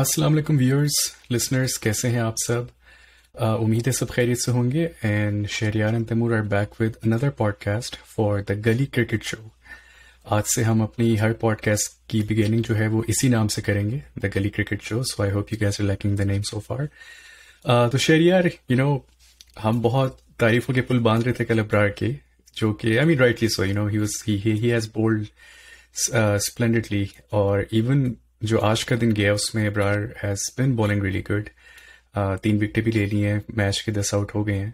अस्सलाम वालेकुम viewers listeners कैसे हैं आप सब uh, उम्मीद है सब खैरियत से होंगे and Shehryar and Taimur are back with another podcast for the Gali cricket show आज से हम अपनी हर पॉडकास्ट की बिगेनिंग जो है वो इसी नाम से करेंगे the Gali cricket show so I hope you guys are liking the name so far तो शहरियार यू नो हम बहुत तारीफों के पुल बांध रहे थे कल अब्रार के जो कि I mean rightly so you know he has bowled splendidly और इवन जो आज का दिन गया उसमें Ibrar has been bowling really good तीन विकटें भी ले ली हैं मैच के दस आउट हो गए हैं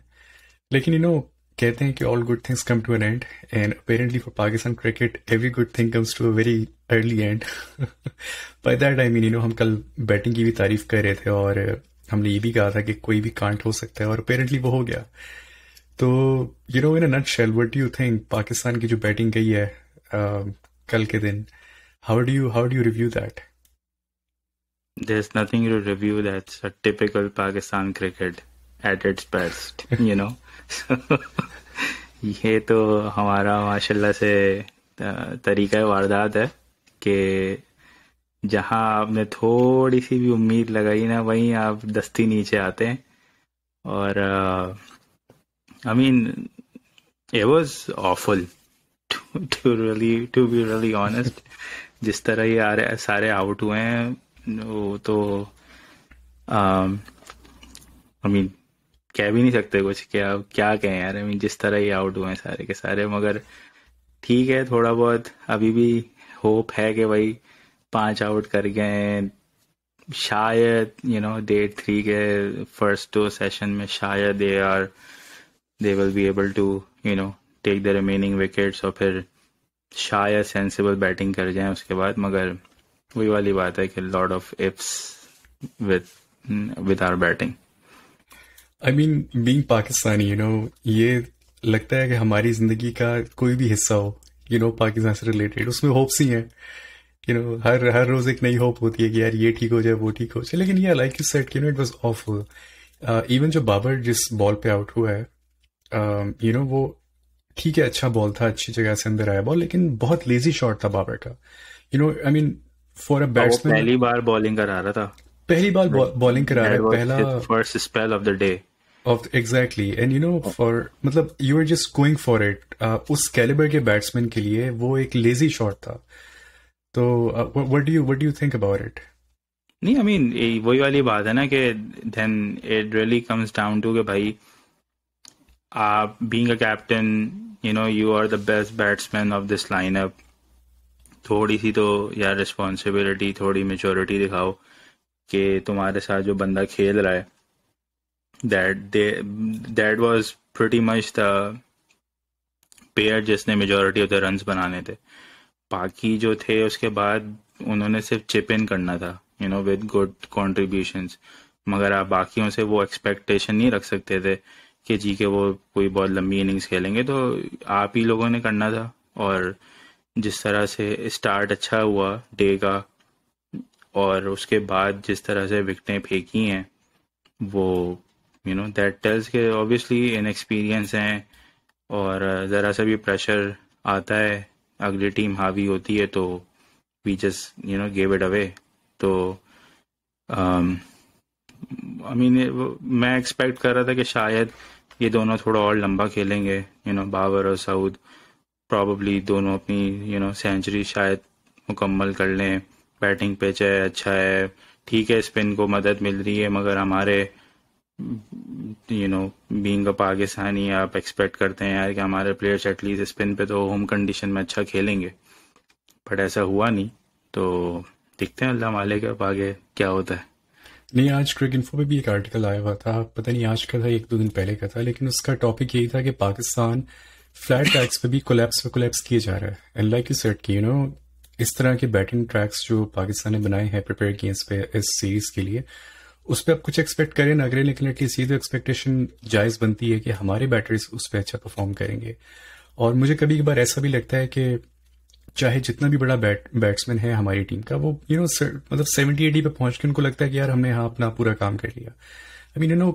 लेकिन यू नो कहते हैं कि all good things come to an end and apparently for Pakistan cricket every good thing comes to a very early end by that I mean you know हम कल बैटिंग की भी तारीफ कर रहे थे और हमने ये भी कहा था कि कोई भी कांट हो सकता है और अपेरेंटली वो हो गया तो you know in a nutshell what you think Pakistan की जो बैटिंग गई है uh, कल के दिन how do you how do you review that there's nothing to review that's a typical Pakistan cricket at its best, you know. ये तो हमारा माशाल्लाह से तरीका वारदात है कि जहाँ आपने थोड़ी सी भी उम्मीद लगाई ना वहीं आप दस्ती नीचे आते हैं और I mean it was awful to, to really to be really honest जिस तरह ये आ रहे सारे आउट हुए हैं नो तो आई um, मीन कह भी नहीं सकते कुछ क्या क्या कहें यार आई मीन जिस तरह ही आउट हुए सारे के सारे मगर ठीक है थोड़ा बहुत अभी भी होप है कि भाई पांच आउट कर गए शायद यू नो डे थ्री के फर्स्ट टू सेशन में शायद they are they will be able to you know take the remaining wickets और फिर शायद सेंसिबल बैटिंग कर जाए उसके बाद मगर वही वाली बात है कि lot of ifs with with our batting I mean being Pakistani you know ये लगता है कि हमारी जिंदगी का कोई भी हिस्सा हो यू नो पाकिस्तान से रिलेटेड उसमें होप्स ही हैं यू नो हर हर रोज एक नई होप होती है कि यार ये ठीक हो जाए वो ठीक हो जाए लेकिन ये like you said you know it was off even जो बाबर जिस बॉल पे आउट हुआ है यू um, नो वो ठीक है अच्छा बॉल था अच्छी जगह से अंदर आया बॉल लेकिन बहुत लेजी शॉट था बाबर का you know I mean for a batsman पहली बार बॉलिंग करा रहा था पहली बार बॉलिंग करा रहा है पहला first spell of the day of exactly and you know for मतलब you are just going for it उस कैलिबर के बैट्समैन के लिए वो एक लेजी शॉट था तो what do you what do you think about it नहीं आई मीन वही वाली बात है ना कि then it really comes down to के भाई आप being a captain you know you are the best batsman of this lineup थोड़ी सी तो यार रिस्पॉन्सिबिलिटी थोड़ी मेचोरिटी दिखाओ कि तुम्हारे साथ जो बंदा खेल रहा है that that was much the pair जिसने मेजोरिटी ऑफ द रन बनाने थे बाकी जो थे उसके बाद उन्होंने सिर्फ चिप इन करना था you know with good contribution मगर आप बाकियों से वो एक्सपेक्टेशन नहीं रख सकते थे कि जी के वो कोई बहुत लंबी इनिंग्स खेलेंगे तो आप ही लोगों ने करना था और जिस तरह से स्टार्ट अच्छा हुआ डे का और उसके बाद जिस तरह से विकटें फेंकी हैं वो यू नो दैट टेल्स के ऑब्वियसली इनएक्सपीरियंस हैं और uh, ज़रा सा भी प्रेशर आता है अगली टीम हावी होती है तो we just you know gave it away तो आई um, मीन मैं एक्सपेक्ट कर रहा था कि शायद ये दोनों थोड़ा और लंबा खेलेंगे यू नो बाबर और सऊद प्रॉब्ली दोनों अपनी यू नो सेंचुरी शायद मुकम्मल कर लें बैटिंग पिच है अच्छा है ठीक है स्पिन को मदद मिल रही है मगर हमारे यू नो बींग पाकिस्तानी आप एक्सपेक्ट करते हैं यार कि हमारे प्लेयर्स एटलीस्ट स्पिन पे तो होम कंडीशन में अच्छा खेलेंगे बट ऐसा हुआ नहीं तो देखते हैं अल्लाह मालिक अब आगे क्या होता है नहीं आज क्रिक इन्फो पे भी एक आर्टिकल आया हुआ था पता नहीं आज का था एक दो दिन पहले का था लेकिन उसका टॉपिक यही था कि पाकिस्तान फ्लैट ट्रैक्स पे भी कोलैप्स पे कोलैप्स किए जा रहा है एंड लाइक यू सेट कि यू नो इस तरह के बैटिंग ट्रैक्स जो पाकिस्तान ने बनाए हैं प्रिपेयर किए इस पे इस सीरीज के लिए उस पर आप कुछ एक्सपेक्ट करें ना करें लेकिन एटलीस्ट ये तो एक्सपेक्टेशन जायज बनती है कि हमारे बैटरीज उस पर अच्छा परफॉर्म करेंगे और मुझे कभी कभार ऐसा भी लगता है कि चाहे जितना भी बड़ा बैट बैट्समैन है हमारी टीम का वो यू you नो know, मतलब सेवेंटी एटी पे पहुंच के उनको लगता है कि यार हमने यहाँ अपना पूरा काम कर लिया आई मीन यू नो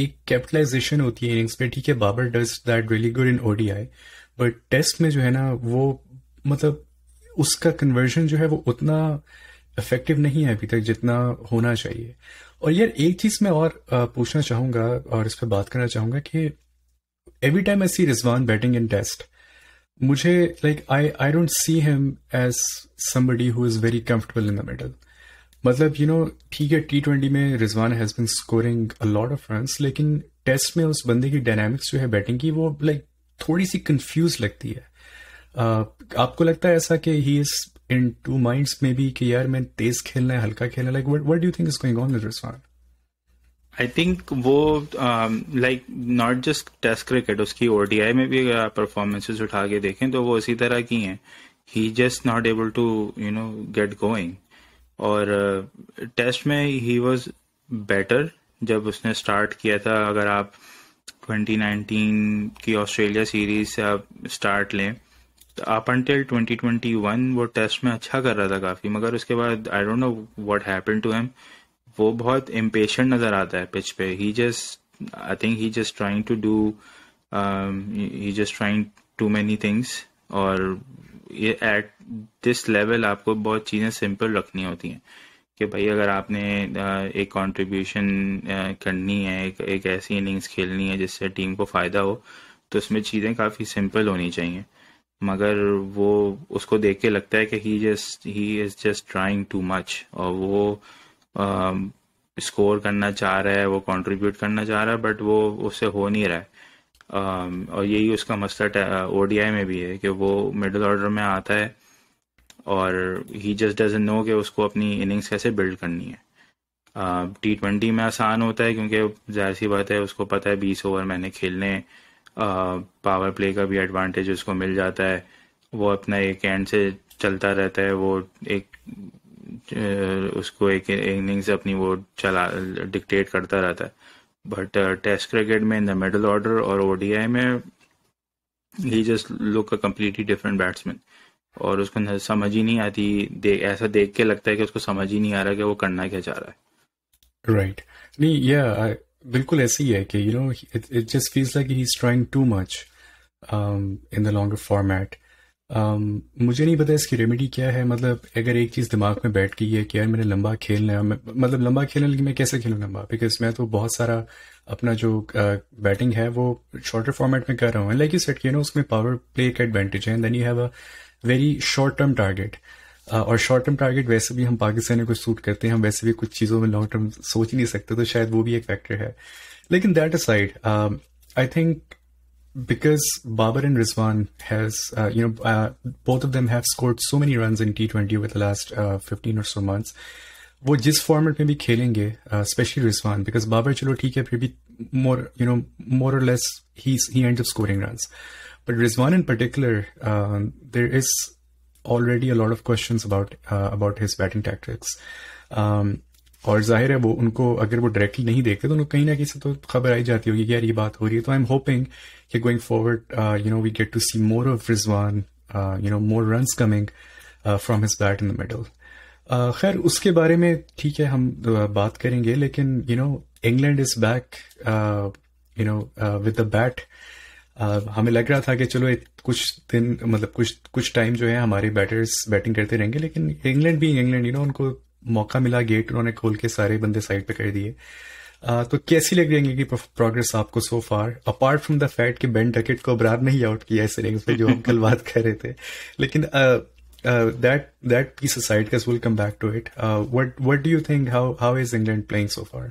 एक कैपिटलाइजेशन होती है इनिंग्स पे ठीक है Babar does that really good in ODI but test में जो है ना वो मतलब उसका कन्वर्जन जो है वो उतना इफेक्टिव नहीं है अभी तक जितना होना चाहिए और यार एक चीज मैं और पूछना चाहूंगा और इस पर बात करना चाहूंगा कि every time I see Rizwan batting in test मुझे like I I don't see him as somebody who is very comfortable in the middle मतलब यू नो ठीक है टी ट्वेंटी में Rizwan has been scoring a lot of run लेकिन test में उस बंदे की डायनामिक्स जो है बैटिंग की वो लाइक थोड़ी सी कंफ्यूज लगती है uh, आपको लगता है ऐसा कि he is in two minds में भी कि यार मैं तेज खेलना है हल्का खेलना like what do you think is going on with Rizwan I think वो like not just test cricket उसकी ओडीआई में भी अगर आप परफॉर्मेंसेज उठा के देखें तो वो इसी तरह की हैं he just not able to you know get going और टेस्ट में ही वॉज बेटर जब उसने स्टार्ट किया था अगर आप 2019 की ऑस्ट्रेलिया सीरीज से आप स्टार्ट लें तो आप अंटिल 2021 वो टेस्ट में अच्छा कर रहा था काफ़ी मगर उसके बाद I don't know what happen to him वो बहुत इम्पेश नज़र आता है पिच पे ही just I think he just trying to do he just trying to many things और ये एट दिस लेवल आपको बहुत चीज़ें सिंपल रखनी होती हैं कि भाई अगर आपने एक कंट्रीब्यूशन करनी है एक एक ऐसी इनिंग्स खेलनी है जिससे टीम को फ़ायदा हो तो उसमें चीज़ें काफ़ी सिंपल होनी चाहिए मगर वो उसको देख के लगता है कि he just he is just trying too much और वो स्कोर करना चाह रहा है वो कंट्रीब्यूट करना चाह रहा है बट वो उससे हो नहीं रहा है Um, और यही उसका मसला ओडीआई uh, में भी है कि वो मिडल ऑर्डर में आता है और ही जस्ट डजन नो कि उसको अपनी इनिंग्स कैसे बिल्ड करनी है टी uh, ट्वेंटी में आसान होता है क्योंकि जाहिर सी बात है उसको पता है बीस ओवर मैंने खेलने पावर uh, प्ले का भी एडवांटेज उसको मिल जाता है वो अपना एक एंड से चलता रहता है वो एक उसको एक इनिंग्स अपनी वो चला डिक्टेट करता रहता है बट टेस्ट क्रिकेट में इन द मेडल ऑर्डर और ओडीआई में he just look a completely different batsman और उसको समझ ही नहीं आती दे, ऐसा देख के लगता है कि उसको समझ ही नहीं आ रहा कि वो करना क्या चाह रहा है राइट नहीं या बिल्कुल ऐसे ही है कि you know it just feels like he is trying too much in the longer format Um, मुझे नहीं पता इसकी रेमेडी क्या है मतलब अगर एक चीज़ दिमाग में बैठ गई है कि यार मैंने लंबा खेलना है मतलब लंबा खेलना लेकिन मैं कैसे खेलूँ लंबा बिकॉज मैं तो बहुत सारा अपना जो बैटिंग uh, है वो शॉर्टर फॉर्मेट में कर रहा हूँ लाइक यू सेट ना उसमें पावर प्ले का एडवांटेज है then you have a very short term target और शॉर्ट टर्म टारगेट वैसे भी हम पाकिस्तानी को सूट करते हैं हम वैसे भी कुछ चीज़ों में लॉन्ग टर्म सोच ही नहीं सकते तो शायद वो भी एक फैक्टर है लेकिन that aside I think because Babar and Rizwan has, uh, you know, uh, both of them have scored so many runs in T20 over the last uh, 15 or so months. वो जिस format में भी खेलेंगे specially Rizwan because Babar चलो ठीक है फिर भी मोर यू नो मोर और less he he end of scoring run but Rizwan in particular there is already a lot of question about about his batting tactics और जाहिर है वो उनको अगर वो डायरेक्टली नहीं देखते तो उनको कहीं ना कहीं से तो खबर आई जाती होगी कि यार ये बात हो रही है तो I am hoping here going forward, uh, you know, we get to see more of Rizwan, uh, you know, more runs coming uh, from his bat in the middle. खैर उसके बारे में ठीक है हम बात करेंगे लेकिन you know England is back you know with the bat हमें लग रहा था कि चलो कुछ दिन मतलब कुछ कुछ टाइम जो है हमारे बैटर्स बैटिंग करते रहेंगे लेकिन इंग्लैंड भी इंग्लैंड यू नो उनको मौका मिला गेट उन्होंने खोल के सारे बंदे साइड पे कर दिए तो कैसी लग रही है प्रोग्रेस आपको so far apart from the fact कि बेन डकेट को अबरार नहीं आउट किया इस इनिंग्स पे जो हम कल बात कर रहे थे लेकिन that that piece aside cause will come back to it what what do you think how how is England playing so far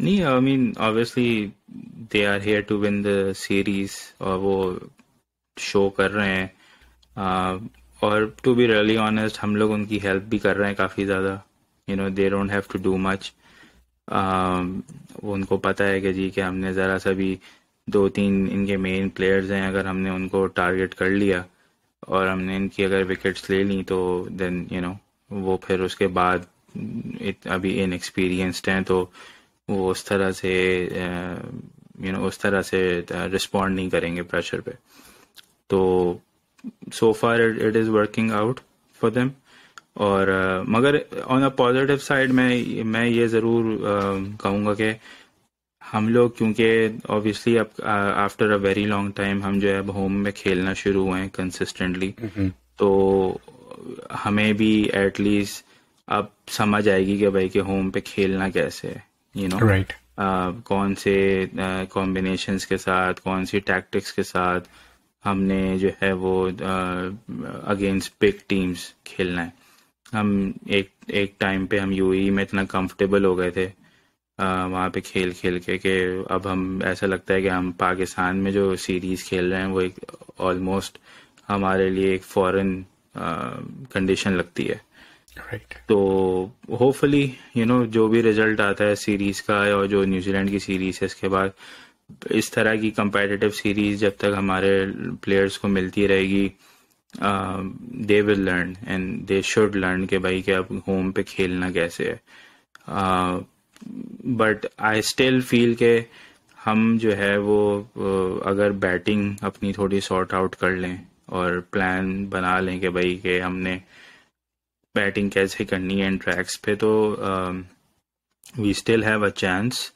नहीं I mean obviously they are here to win the series और वो show कर रहे हैं uh, और to be really honest हम लोग उनकी हेल्प भी कर रहे हैं काफ़ी ज़्यादा you know they don't have to do much uh, um, उनको पता है कि जी कि हमने ज़रा सा भी दो तीन इनके मेन प्लेयर्स हैं अगर हमने उनको टारगेट कर लिया और हमने इनकी अगर विकेट्स ले ली तो देन यू नो वो फिर उसके बाद इत, अभी इनएक्सपीरियंसड हैं तो वो उस तरह से you uh, know you know, उस तरह से रिस्पॉन्ड uh, नहीं करेंगे प्रेशर पे तो so far it is working out for them और मगर ऑन अ पॉजिटिव साइड मैं मैं ये ज़रूर कहूंगा कि हम लोग क्योंकि ऑब्वियसली अब after a very long time हम जो है अब होम में खेलना शुरू हुए हैं कंसिस्टेंटली तो हमें भी एटलीस्ट अब समझ आएगी कि भाई के होम पे खेलना कैसे है यू नो राइट कौन से कॉम्बिनेशन uh, के साथ कौन सी टैक्टिक्स के साथ हमने जो है वो अगेंस्ट बिग टीम्स खेलना है हम एक एक टाइम पे हम यू e e में इतना कंफर्टेबल हो गए थे वहाँ पे खेल खेल के कि अब हम ऐसा लगता है कि हम पाकिस्तान में जो सीरीज़ खेल रहे हैं वो एक ऑलमोस्ट हमारे लिए एक फॉरेन कंडीशन लगती है right. तो होपफुली यू नो जो भी रिजल्ट आता है सीरीज़ का और जो न्यूजीलैंड की सीरीज़ है इसके बाद इस तरह की कंपेटिटिव सीरीज़ जब तक हमारे प्लेयर्स को मिलती रहेगी they will learn and they should learn कि भाई कि अब होम पे खेलना कैसे है बट आई स्टिल फील के हम जो है वो uh, अगर बैटिंग अपनी थोड़ी सॉर्ट आउट कर लें और प्लान बना लें कि भाई कि हमने बैटिंग कैसे करनी है ट्रैक्स पे तो we still have a chance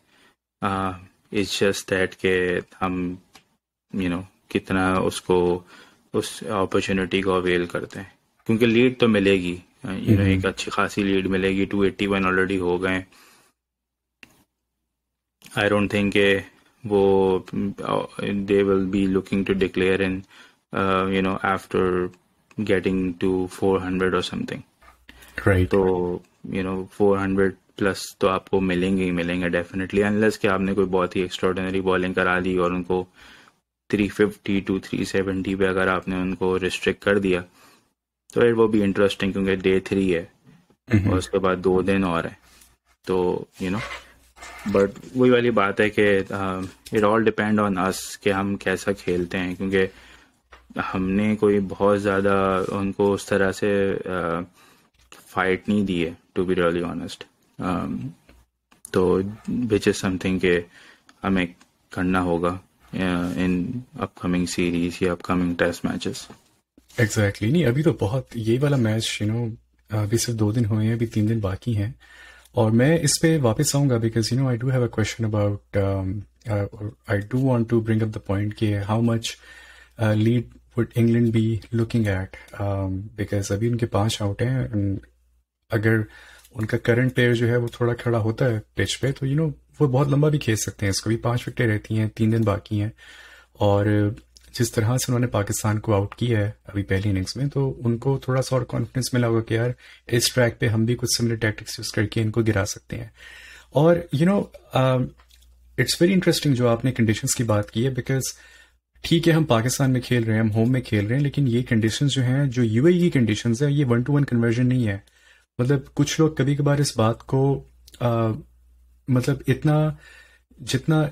it's just that के हम यू you नो know, कितना उसको uh, उस अपॉर्चुनिटी को अवेल करते हैं क्योंकि लीड तो मिलेगी यू हाँ, नो हम्म। एक अच्छी खासी लीड मिलेगी टू एट्टी वन ऑलरेडी हो गए आई डोंट थिंक के वो they will be looking to declare in you know after getting to four hundred और समथिंग राइट तो you know four hundred plus तो आपको मिलेंगे ही मिलेंगे डेफिनेटली अनलेस कि आपने कोई बहुत ही एक्स्ट्रॉर्डिनरी बॉलिंग करा ली और उनको 350 टू 370 पे अगर आपने उनको रिस्ट्रिक्ट कर दिया तो फिर वो भी इंटरेस्टिंग क्योंकि डे थ्री है और उसके बाद दो दिन और है तो यू नो बट वही वाली बात है कि it all depend on us कि हम कैसा खेलते हैं क्योंकि हमने कोई बहुत ज़्यादा उनको उस तरह से फाइट uh, नहीं दी है टू बी रियली ऑनेस्ट तो विच इज़ समथिंग के हमें करना होगा इन अपकमिंग सीरीज या अपकमिंग टेस्ट मैचेस एग्जैक्टली नहीं अभी तो बहुत ये वाला मैच यू नो अभी सिर्फ दो दिन हुए हैं अभी तीन दिन बाकी हैं और मैं इस पे वापस आऊंगा because you know I do have a question about I do want to bring up the point कि how much lead would England be looking at because अभी उनके पांच आउट हैं अगर uh, उनका करंट प्लेयर जो है वो थोड़ा खड़ा होता है पिच पे तो यू नो वो बहुत लंबा भी खेल सकते हैं इसको भी पांच विकटें रहती हैं तीन दिन बाकी हैं और जिस तरह से उन्होंने पाकिस्तान को आउट किया है अभी पहली इनिंग्स में तो उनको थोड़ा सा और कॉन्फिडेंस मिला होगा कि यार इस ट्रैक पे हम भी कुछ सिमिलर टैक्टिक्स यूज करके इनको गिरा सकते हैं और you know it's very interesting जो आपने कंडीशन की बात की है बिकॉज ठीक है हम पाकिस्तान में खेल रहे हैं हम होम में खेल रहे हैं लेकिन ये कंडीशन जो है जो यूए e की कंडीशन है ये वन टू वन कन्वर्जन नहीं है मतलब कुछ लोग कभी कभार इस बात को आ, मतलब इतना जितना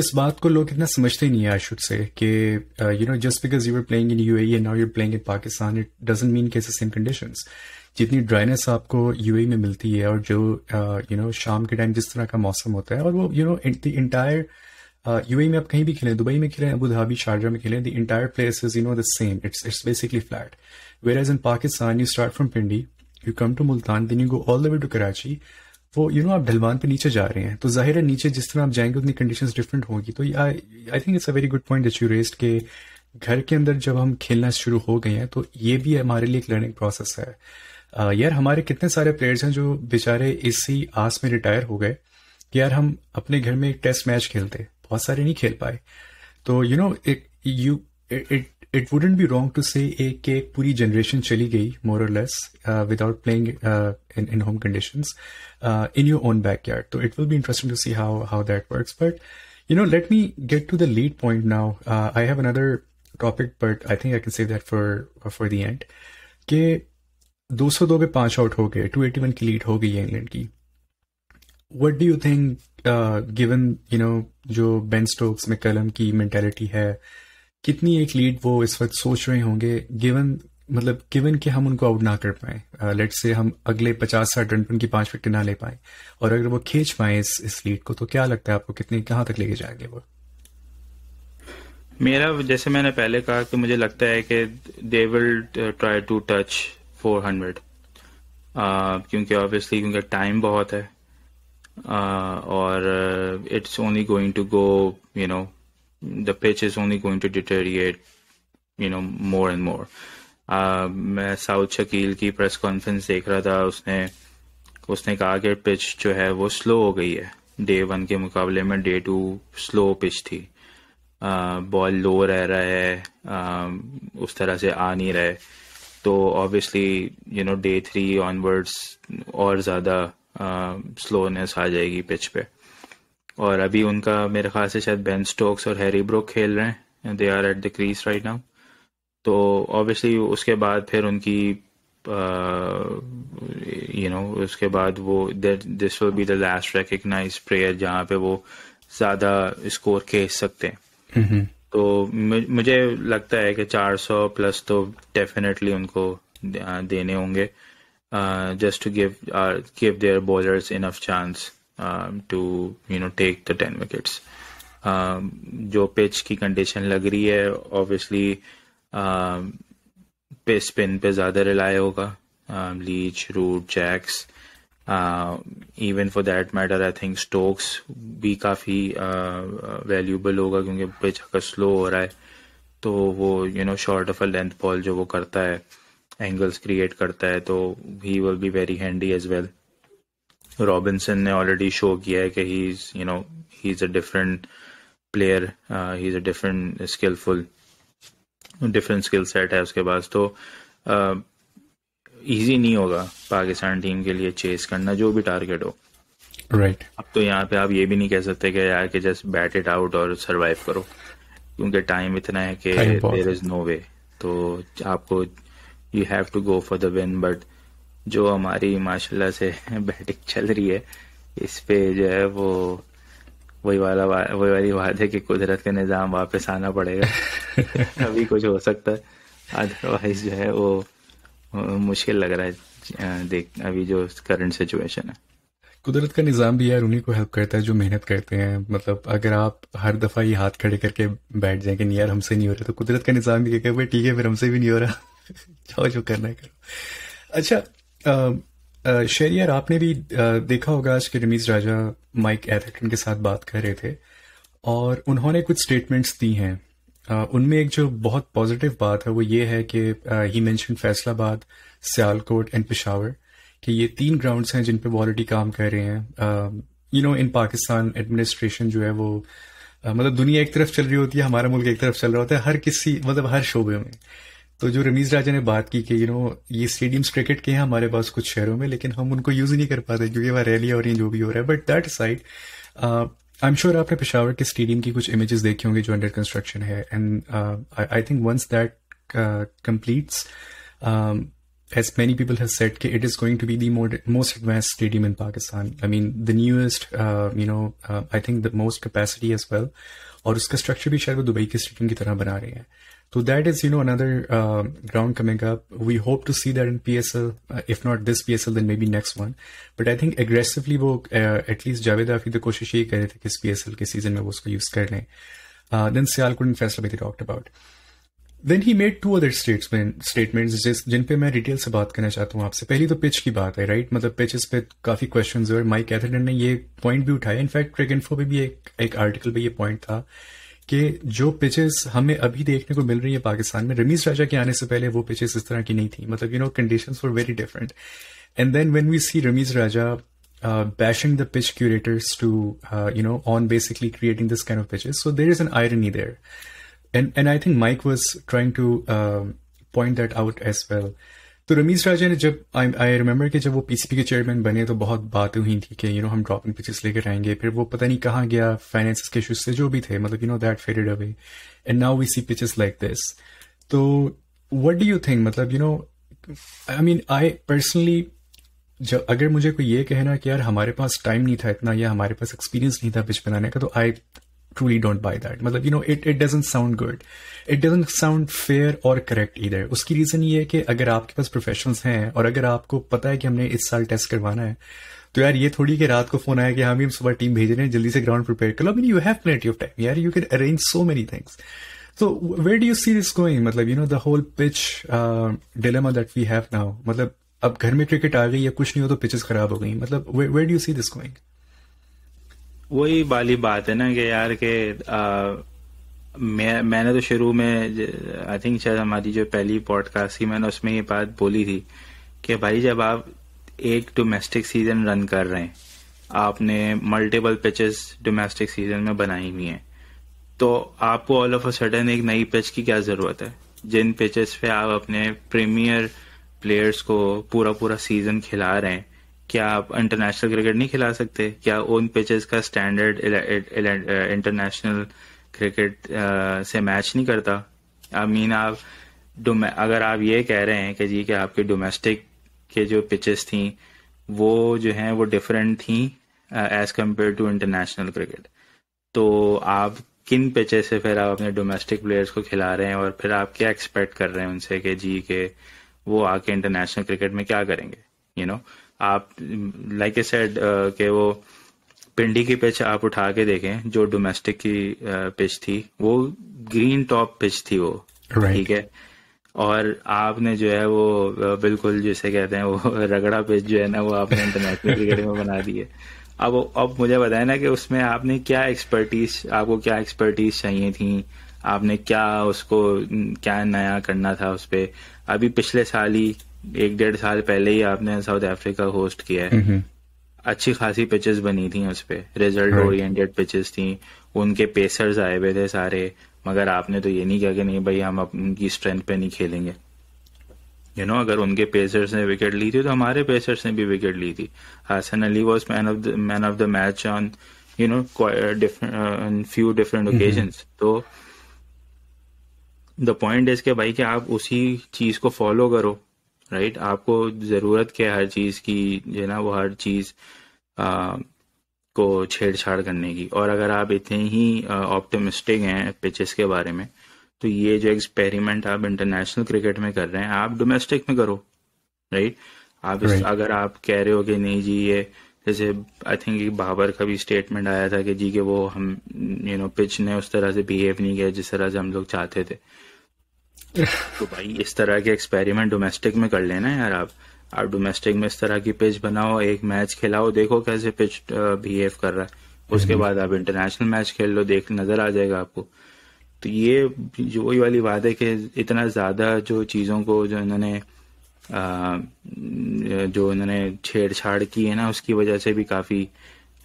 इस बात को लोग इतना समझते नहीं है आशुद से कि you know just because you are playing in U and now you playing in Pakistan it doesn't mean के सेम कंडीशन जितनी ड्राइनेस आपको यू e में मिलती है और जो यू नो शाम के टाइम जिस तरह का मौसम होता है और वो you know the entire UAE में आप कहीं भी खेलें दुबई में खेलें अबू धाबी शारजा में खेलें the entire place is you know the same it's it's basically flat where as in Pakistan you start from Pindi you come to Multan then you go all the way to Karachi वो you you know know, आप ढलवान पे नीचे जा रहे हैं तो जाहिर है नीचे जिस तरह आप जाएंगे उतनी कंडीशंस डिफरेंट होंगी तो I think it's a very good point you rest के घर के अंदर जब हम खेलना शुरू हो गए हैं तो ये भी हमारे लिए एक लर्निंग प्रोसेस है uh, यार हमारे कितने सारे प्लेयर्स हैं जो बेचारे इसी आस में रिटायर हो गए कि यार हम अपने घर में एक टेस्ट मैच खेलते बहुत सारे नहीं खेल पाए तो you know it you it it wouldn't be wrong to say एक पूरी जनरेशन चली गई मोर और less without playing in home condition in your own back yard तो इट विल भी interesting to see how how that work but you know let me get to the lead point now I have another topic but I think I can save that for for the and के दो सौ दो पे पांच out हो गए two eighty one की lead हो गई है इंग्लैंड की what do you think given you know जो बेन स्टोक्स में कलम की मैंटेलिटी है uh, कितनी एक लीड वो इस वक्त सोच रहे होंगे गिवन मतलब गिवन कि हम उनको आउट ना कर पाए लेट से हम अगले पचास साठ रन पर उनकी पांच विकेट ना ले पाए और अगर वो खींच पाए इस इस लीड को तो क्या लगता है आपको कितने कहाँ तक लेके जाएंगे वो मेरा जैसे मैंने पहले कहा कि मुझे लगता है कि they will try to touch 400 क्योंकि ऑब्वियसली क्योंकि टाइम बहुत है uh, और it's only going to go you know the pitch is only going to deteriorate, you know, more and more. Uh, मैं साउथ शकील की प्रेस कॉन्फ्रेंस देख रहा था उसने उसने कहा कि पिच जो है वो स्लो हो गई है डे वन के मुकाबले में डे टू स्लो पिच थी बॉल uh, लो रह रहा है आ, um, उस तरह से आ नहीं रहे तो obviously you know day three onwards और ज़्यादा स्लोनेस uh, आ जाएगी पिच पे और अभी उनका मेरे ख्याल से शायद बेन स्टोक्स और हैरी ब्रोक खेल रहे हैं they are at the crease right now तो ऑब्वियसली उसके बाद फिर उनकी यू नो उसके बाद वो this will be the last recognise player जहाँ पे वो ज़्यादा स्कोर खेल सकते हैं तो मुझे लगता है कि 400 प्लस तो डेफिनेटली उनको देने होंगे just to give give their bowlers enough chance um, to you know take the 10 wickets um, जो पिच की कंडीशन लग रही है ऑब्वियसली um, पे स्पिन पे ज़्यादा रिलाय होगा Leach Root Jacks even for that matter I think Stokes भी काफ़ी वैल्यूबल uh, होगा क्योंकि पिच अगर स्लो हो रहा है तो वो you know short of a length ball जो वो करता है एंगल्स क्रिएट करता है तो he will be very handy as well well. Robinson ने ऑलरेडी शो किया है कि he is you know he is a different player he is a different skillful different skill set है उसके पास तो इजी uh, नहीं होगा पाकिस्तान टीम के लिए चेस करना जो भी टारगेट हो राइट right. अब तो यहाँ पे आप ये भी नहीं कह सकते कि यार कि जस्ट बैट इट आउट और सरवाइव करो क्योंकि टाइम इतना है कि देर इज नो वे तो आपको you have to go for the win but जो हमारी माशाल्लाह से बैटिंग चल रही है इस पे जो है वो वही वाला वही वाली बात है कि कुदरत का निज़ाम वापस आना पड़ेगा अभी कुछ हो सकता है अदरवाइज जो है वो मुश्किल लग रहा है देख अभी जो करंट सिचुएशन है कुदरत का निज़ाम भी यार उन्हीं को हेल्प करता है जो मेहनत करते हैं मतलब अगर आप हर दफ़ा ये हाथ खड़े करके बैठ जाएं कि नहीं यार हमसे नहीं हो रहा तो कुदरत का निज़ाम भी कहेगा भाई ठीक है फिर हमसे भी नहीं हो रहा जाओ जो करना है करो अच्छा शेरियर आपने भी देखा होगा आज के रमीज राजा माइक एथर्टन के साथ बात कर रहे थे और उन्होंने कुछ स्टेटमेंट्स दी हैं उनमें एक जो बहुत पॉजिटिव बात है वो ये है कि he mention Faisalabad Sialkot and Peshawar कि ये तीन ग्राउंड्स हैं जिन पे वो ऑलरेडी काम कर रहे हैं you know in Pakistan administration जो है वो uh, मतलब दुनिया एक तरफ चल रही होती है हमारा मुल्क एक तरफ चल रहा होता है हर किसी मतलब हर शोबे में तो जो रमीज राजा ने बात की कि यू नो ये स्टेडियम्स क्रिकेट के हैं हमारे पास कुछ शहरों में लेकिन हम उनको यूज नहीं कर पाते क्योंकि वह रैली और ये जो भी हो रहा है but that side I am sure आपने पिशावर के स्टेडियम की कुछ इमेजेस देखी होंगी जो अंडर कंस्ट्रक्शन है and I think once that completes as many people has set कि it is going to be the most advance stadium in Pakistan I mean the newest you know I think the most capacity as well और उसका structure भी शायद वो Dubai के stadium की तरह बना रहे हैं So that is, you know, another uh, ground coming up. We hope to see that in PSL. Uh, if not this PSL, then maybe next one. But I think aggressively, wo, uh, at least Javed Afi the koshish ye kar rahe PSL ke season mein wo usko use kar Then Sialkot and Faisalabad they talked about. Then he made two other statement, statements just, जिन पे मैं detail से about. करना चाहता I आपसे पहली तो pitch की बात है राइट मतलब पिचेस पे काफी क्वेश्चंस हुए माइक एथरटन ने ये पॉइंट भी उठाया इनफैक्ट क्रिक इन्फो पे भी एक, एक आर्टिकल पे ये पॉइंट था कि जो पिचेस हमें अभी देखने को मिल रही है पाकिस्तान में रमीज राजा के आने से पहले वो पिचेस इस तरह की नहीं थी मतलब you know conditions were very different and then when we see Ramiz Raja bashing the pitch curators to uh, you know on basically creating this kind of pitches so there is an irony there and and i think mike was trying to uh, point that out as well तो रमीज राजा ने जब I remember कि जब वो PCP के chairman बने तो बहुत बातें हुई थी कि यू नो हम ड्रॉप इन पिचेस लेकर आएंगे फिर वो पता नहीं कहाँ गया फाइनेंस के इशूज से जो भी थे मतलब you know that faded away and now we see pitches like this तो वट डू यू थिंक मतलब you know I mean I personally जब अगर मुझे कोई ये कहना कि यार हमारे पास टाइम नहीं था इतना या हमारे पास एक्सपीरियंस नहीं था पिच बनाने का तो I truly don't buy that मतलब you know it it doesn't sound good it doesn't sound fair और करेक्ट इधर उसकी रीजन ये है कि अगर आपके पास प्रोफेशनल्स हैं और अगर आपको पता है कि हमने इस साल टेस्ट करवाना है तो यार ये थोड़ी कि रात को फोन आया कि हाँ, हम ही सुबह टीम भेज रहे हैं जल्दी से ग्राउंड प्रिपेयर कर लो mean you have plenty of time यार you can arrange so many things so where do you see this going मतलब you know the whole pitch dilemma that we have now मतलब अब घर में cricket आ गई या कुछ नहीं हो तो पिचेस खराब हो गई मतलब where do you see this going वही वाली बात है ना कि यार के आ, मैं मैंने तो शुरू में आई थिंक शायद हमारी जो पहली पॉडकास्ट थी मैंने उसमें ये बात बोली थी कि भाई जब आप एक डोमेस्टिक सीजन रन कर रहे हैं आपने मल्टीपल पिचेस डोमेस्टिक सीजन में बनाई हुई हैं तो आपको ऑल ऑफ अ सडन एक नई पिच की क्या जरूरत है जिन पिचेस पे आप अपने प्रीमियर प्लेयर्स को पूरा पूरा सीजन खिला रहे हैं क्या आप इंटरनेशनल क्रिकेट नहीं खिला सकते क्या ओन पिचेस का स्टैंडर्ड इंटरनेशनल क्रिकेट से मैच नहीं करता आई मीन आप अगर आप ये कह रहे हैं कि जी कि आपके डोमेस्टिक के जो पिचेस थी वो जो हैं वो डिफरेंट थी as compare to international cricket तो आप किन पिचेस से फिर आप अपने डोमेस्टिक प्लेयर्स को खिला रहे हैं और फिर आप क्या एक्सपेक्ट कर रहे हैं उनसे कि जी के वो आके इंटरनेशनल क्रिकेट में क्या करेंगे यू you नो know? आप लाइक ए सेड के वो पिंडी की पिच आप उठा के देखें जो डोमेस्टिक की पिच uh, थी वो ग्रीन टॉप पिच थी वो ठीक है और आपने जो है वो uh, बिल्कुल जिसे कहते हैं वो रगड़ा पिच जो है ना वो आपने इंटरनेशनल क्रिकेट में बना दी है अब अब मुझे बताया ना कि उसमें आपने क्या एक्सपर्टीज आपको क्या एक्सपर्टीज चाहिए थी आपने क्या उसको क्या नया करना था उस पर अभी पिछले साल ही एक डेढ़ साल पहले ही आपने साउथ अफ्रीका होस्ट किया है अच्छी खासी पिचेस बनी थी उस पर रिजल्ट ओरिएंटेड पिचेस थी उनके पेसर्स आए हुए थे सारे मगर आपने तो ये नहीं किया कि नहीं भाई हम उनकी स्ट्रेंथ पे नहीं खेलेंगे यू you नो know, अगर उनके पेसर्स ने विकेट ली थी तो हमारे पेसर्स ने भी विकेट ली थी Hasan Ali was man of the man of the match on you know few different occasion तो द पॉइंट इज के भाई कि आप उसी चीज को फॉलो करो राइट आपको ज़रूरत क्या हर चीज़ की जो है ना वो हर चीज़ को छेड़छाड़ करने की और अगर आप इतने ही ऑप्टिमिस्टिक हैं पिचेस के बारे में तो ये जो एक्सपेरिमेंट आप इंटरनेशनल क्रिकेट में कर रहे हैं आप डोमेस्टिक में करो राइट आप इस, right. अगर आप कह रहे हो कि नहीं जी ये जैसे आई थिंक बाबर का भी स्टेटमेंट आया था कि जी के वो हम यू नो पिच ने उस तरह से बिहेव नहीं किया जिस तरह से हम लोग चाहते थे तो भाई इस तरह के एक्सपेरिमेंट डोमेस्टिक में कर लेना यार आप आप डोमेस्टिक में इस तरह की पिच बनाओ एक मैच खिलाओ देखो कैसे पिच बिहेव कर रहा है उसके हम्म। बाद आप इंटरनेशनल मैच खेल लो देख नजर आ जाएगा आपको तो ये जो वही वाली बात है कि इतना ज्यादा जो चीजों को जो इन्होंने जो इन्होंने छेड़छाड़ की है ना उसकी वजह से भी काफी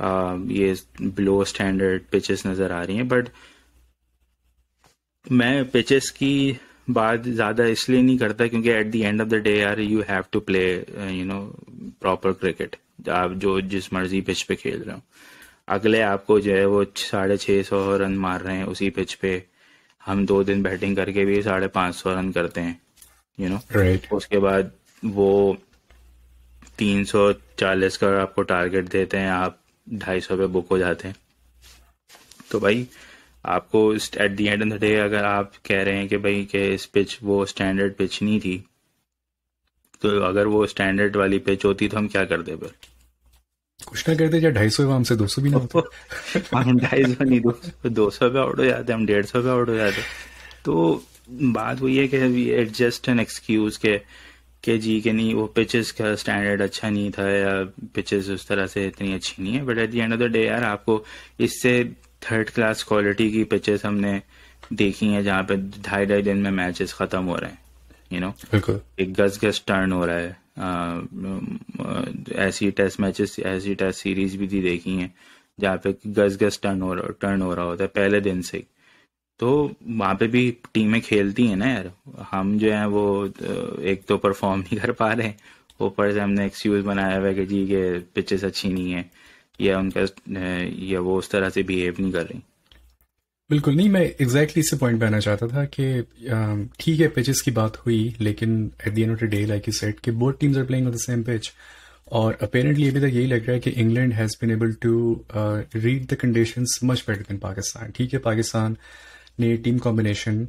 आ, ये बिलो स्टैंडर्ड पिचेस नजर आ रही हैं बट मैं पिचेस की बात ज्यादा इसलिए नहीं करता क्योंकि at the end of the day यार you have to play you know proper cricket आप जो जिस मर्जी पिच पे खेल रहे हो अगले आपको जो है वो साढ़े छः सौ रन मार रहे हैं उसी पिच पे हम दो दिन बैटिंग करके भी साढ़े पाँच सौ रन करते हैं you you know know? right. उसके बाद वो तीन सौ चालीस का आपको टारगेट देते हैं आप ढाई सौ पे बुक हो जाते हैं तो भाई आपको at the end of the day अगर आप कह रहे हैं कि भाई के इस पिच वो स्टैंडर्ड पिच नहीं थी तो अगर वो स्टैंडर्ड वाली पिच होती तो हम क्या करते फिर कुछ ना करते या ढाई सौ में हमसे दो सौ भी ना होते हम ढाई सौ नहीं दो दो सौ पे आउट हो जाते हम डेढ़ सौ पे आउट हो जाते तो बात वही है कि इट्स जस्ट एन एक्सक्यूज के के जी के नहीं वो पिचेस का स्टैंडर्ड अच्छा नहीं था या पिचेस उस तरह से इतनी अच्छी नहीं है but at the end of the day यार आपको इससे थर्ड क्लास क्वालिटी की पिचेस हमने देखी है जहाँ पे ढाई ढाई दिन में मैचेस खत्म हो रहे हैं यू नो एक गज गज टर्न हो रहा है ऐसी टेस्ट मैचेस ऐसी टेस्ट सीरीज भी थी देखी है जहाँ पे गज गज टर्न हो रहा टर्न हो रहा होता है पहले दिन से तो वहाँ पे भी टीमें खेलती हैं ना यार हम जो है वो एक तो परफॉर्म नहीं कर पा रहे ऊपर से हमने एक्सक्यूज बनाया हुआ है कि जी के पिचेस अच्छी नहीं है या उनका या वो उस तरह से बिहेव नहीं कर रही बिल्कुल नहीं मैं एग्जैक्टली exactly इसी पॉइंट बनाना चाहता था कि ठीक है पिचेस की बात हुई लेकिन at the end of the day like you said कि both teams are playing on the same pitch और अपेरेंटली अभी तक यही लग रहा है कि England has been able to read the condition much better than Pakistan ठीक है पाकिस्तान ने टीम कॉम्बिनेशन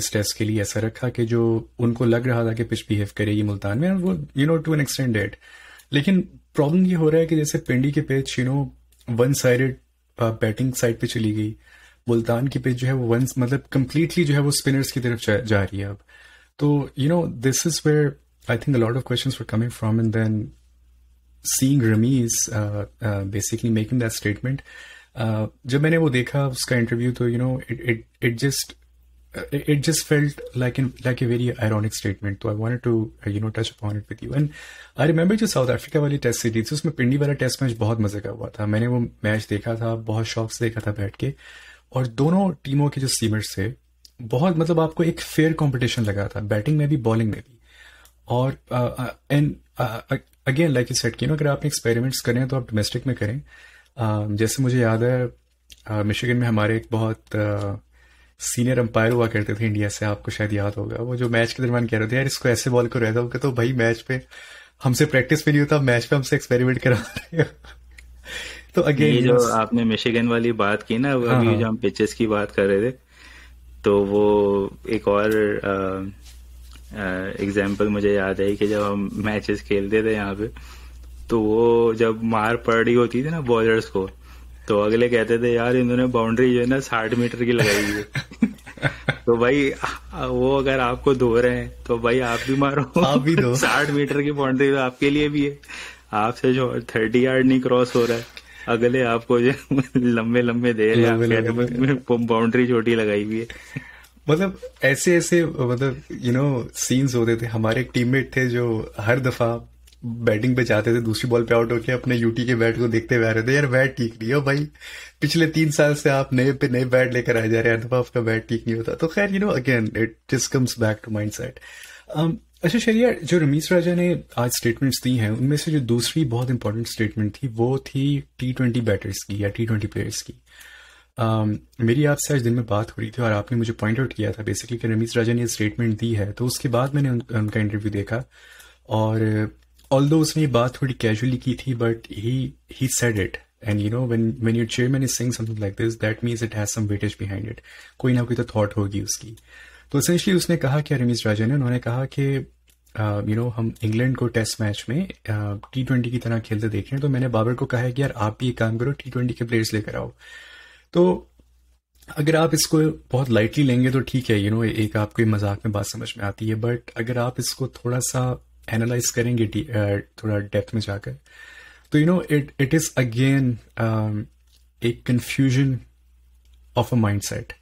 इस टेस्ट के लिए ऐसा रखा कि जो उनको लग रहा था कि पिच बिहेव करेगी मुल्तान में वो you know to an extent that लेकिन प्रॉब्लम ये हो रहा है कि जैसे पिंडी के pitch you know one sided batting side पे चली गई मुल्तान की पिच जो है वो वन मतलब कंप्लीटली जो है वो स्पिनर्स की तरफ जा, जा रही है अब तो you know this is where I think lot of question for coming from and then seeing Ramiz basically making that statement जब मैंने वो देखा उसका इंटरव्यू तो you know it it just it just felt like in like a very ironic statement. So I wanted to uh, you know touch upon it with you. And I remember जो South Africa वाली test series उसमें पिंडी वाला test match बहुत मजे का हुआ था मैंने वो मैच देखा था बहुत शौक से देखा था बैठ के और दोनों टीमों के जो सीमर्स थे बहुत मतलब आपको एक फेयर कंपटीशन लगा था बैटिंग में भी बॉलिंग में भी और and again like you said कि अगर आप एक्सपेरिमेंट्स करें तो आप डोमेस्टिक में करें uh, जैसे मुझे याद है मिशिगन uh, में हमारे एक बहुत uh, सीनियर अंपायर हुआ करते थे इंडिया से आपको शायद याद होगा वो जो मैच के दरमियान कह रहे थे यार इसको ऐसे बॉल कर रहे थे तो भाई मैच पे हमसे प्रैक्टिस भी नहीं होता मैच पे हमसे एक्सपेरिमेंट करा रहे हैं तो अगेन ये जो आपने मिशिगन वाली बात की ना हाँ, अभी हाँ। जो हम पिचेस की बात कर रहे थे तो वो एक और एग्जांपल मुझे याद है कि जब हम मैचेस खेलते थे यहाँ पे तो वो जब मार पड़ रही होती थी ना बॉलर्स को तो अगले कहते थे यार इन्होंने बाउंड्री जो है ना साठ मीटर की लगाई है तो भाई वो अगर आपको धो रहे हैं तो भाई आप भी मारो आप भी दो साठ मीटर की बाउंड्री तो आपके लिए भी है आपसे जो थर्टी यार्ड नहीं क्रॉस हो रहा है अगले आपको जो लंबे लंबे दे रहे हैं बाउंड्री छोटी लगाई हुई है मतलब ऐसे ऐसे मतलब यू नो सीन्स होते थे हमारे टीममेट थे जो हर दफा बैटिंग पे जाते थे दूसरी बॉल पे आउट होके अपने यूटी के बैट को देखते हुए आ रहे थे यार बैट ठीक नहीं हो भाई पिछले तीन साल से आप नए पे नए बैट लेकर आ जा रहे हैं आपका बैट ठीक नहीं होता तो खैर you know again it just comes back to mind set अच्छा शरिया जो रमीश राजा ने आज स्टेटमेंट्स दी हैं उनमें से जो दूसरी बहुत इंपॉर्टेंट स्टेटमेंट थी वो थी टी ट्वेंटी बैटर्स की या टी ट्वेंटी प्लेयर्स की um, मेरी आपसे आज दिन में बात हो रही थी और आपने मुझे पॉइंट आउट किया था बेसिकली कि रमीश राजा ने स्टेटमेंट दी है तो उसके बाद मैंने उन, उनका इंटरव्यू देखा और although उसने बात थोड़ी कैजुअली की थी but he he said it and you know when when your chairman is saying something like this that means it has some weightage behind it कोई ना कोई तो थॉट होगी उसकी तो एसेंशली उसने कहा कि रमेश राजा ने उन्होंने कहा कि यू uh, नो हम इंग्लैंड को टेस्ट मैच में टी uh, ट्वेंटी की तरह खेलते देख रहे हैं तो मैंने बाबर को कहा है कि यार आप भी एक काम करो टी ट्वेंटी के प्लेयर्स लेकर आओ तो अगर आप इसको बहुत लाइटली लेंगे तो ठीक है यू you नो know, एक आपको मजाक में बात समझ में आती है बट अगर आप इसको थोड़ा सा एनालाइज करेंगे थोड़ा डेप्थ में जाकर तो you know it it is again एक confusion of a mind set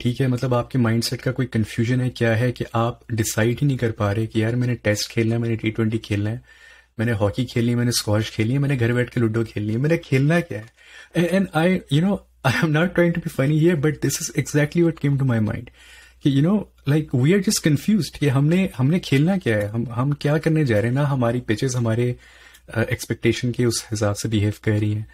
ठीक है मतलब आपके माइंड सेट का कोई कन्फ्यूजन है क्या है कि आप डिसाइड ही नहीं कर पा रहे कि यार मैंने टेस्ट खेलना है मैंने टी ट्वेंटी खेलना है मैंने हॉकी खेली मैंने स्कॉश खेली है मैंने घर बैठ के लूडो खेलनी है मैंने खेलना क्या है and I you know I am not trying to be funny ये but this is exactly what came to my mind कि you know like we are just confuse कि हमने हमने खेलना क्या है हम हम क्या करने जा रहे हैं ना हमारी पिचेस हमारे एक्सपेक्टेशन uh, के उस हिसाब से बिहेव कर रही हैं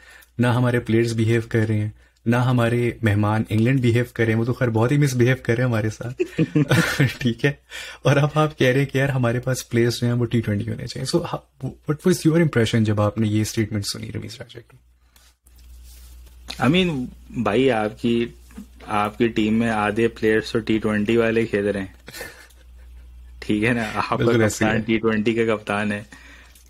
ना हमारे प्लेयर्स बिहेव कर रहे हैं ना हमारे मेहमान इंग्लैंड बिहेव कर रहे हैं वो तो खैर बहुत ही मिसबिहेव कर रहे हैं हमारे साथ ठीक है और अब आप कह रहे हैं कि यार हमारे पास प्लेयर्स जो हैं वो टी ट्वेंटी होने चाहिए so what was your impression जब आपने ये स्टेटमेंट सुनी रमेश राजा की आई मीन भाई आपकी आपकी टीम में आधे प्लेयर्स तो टी ट्वेंटी वाले खेल रहे हैं ठीक है ना आपका कप्तान टी ट्वेंटी का कप्तान है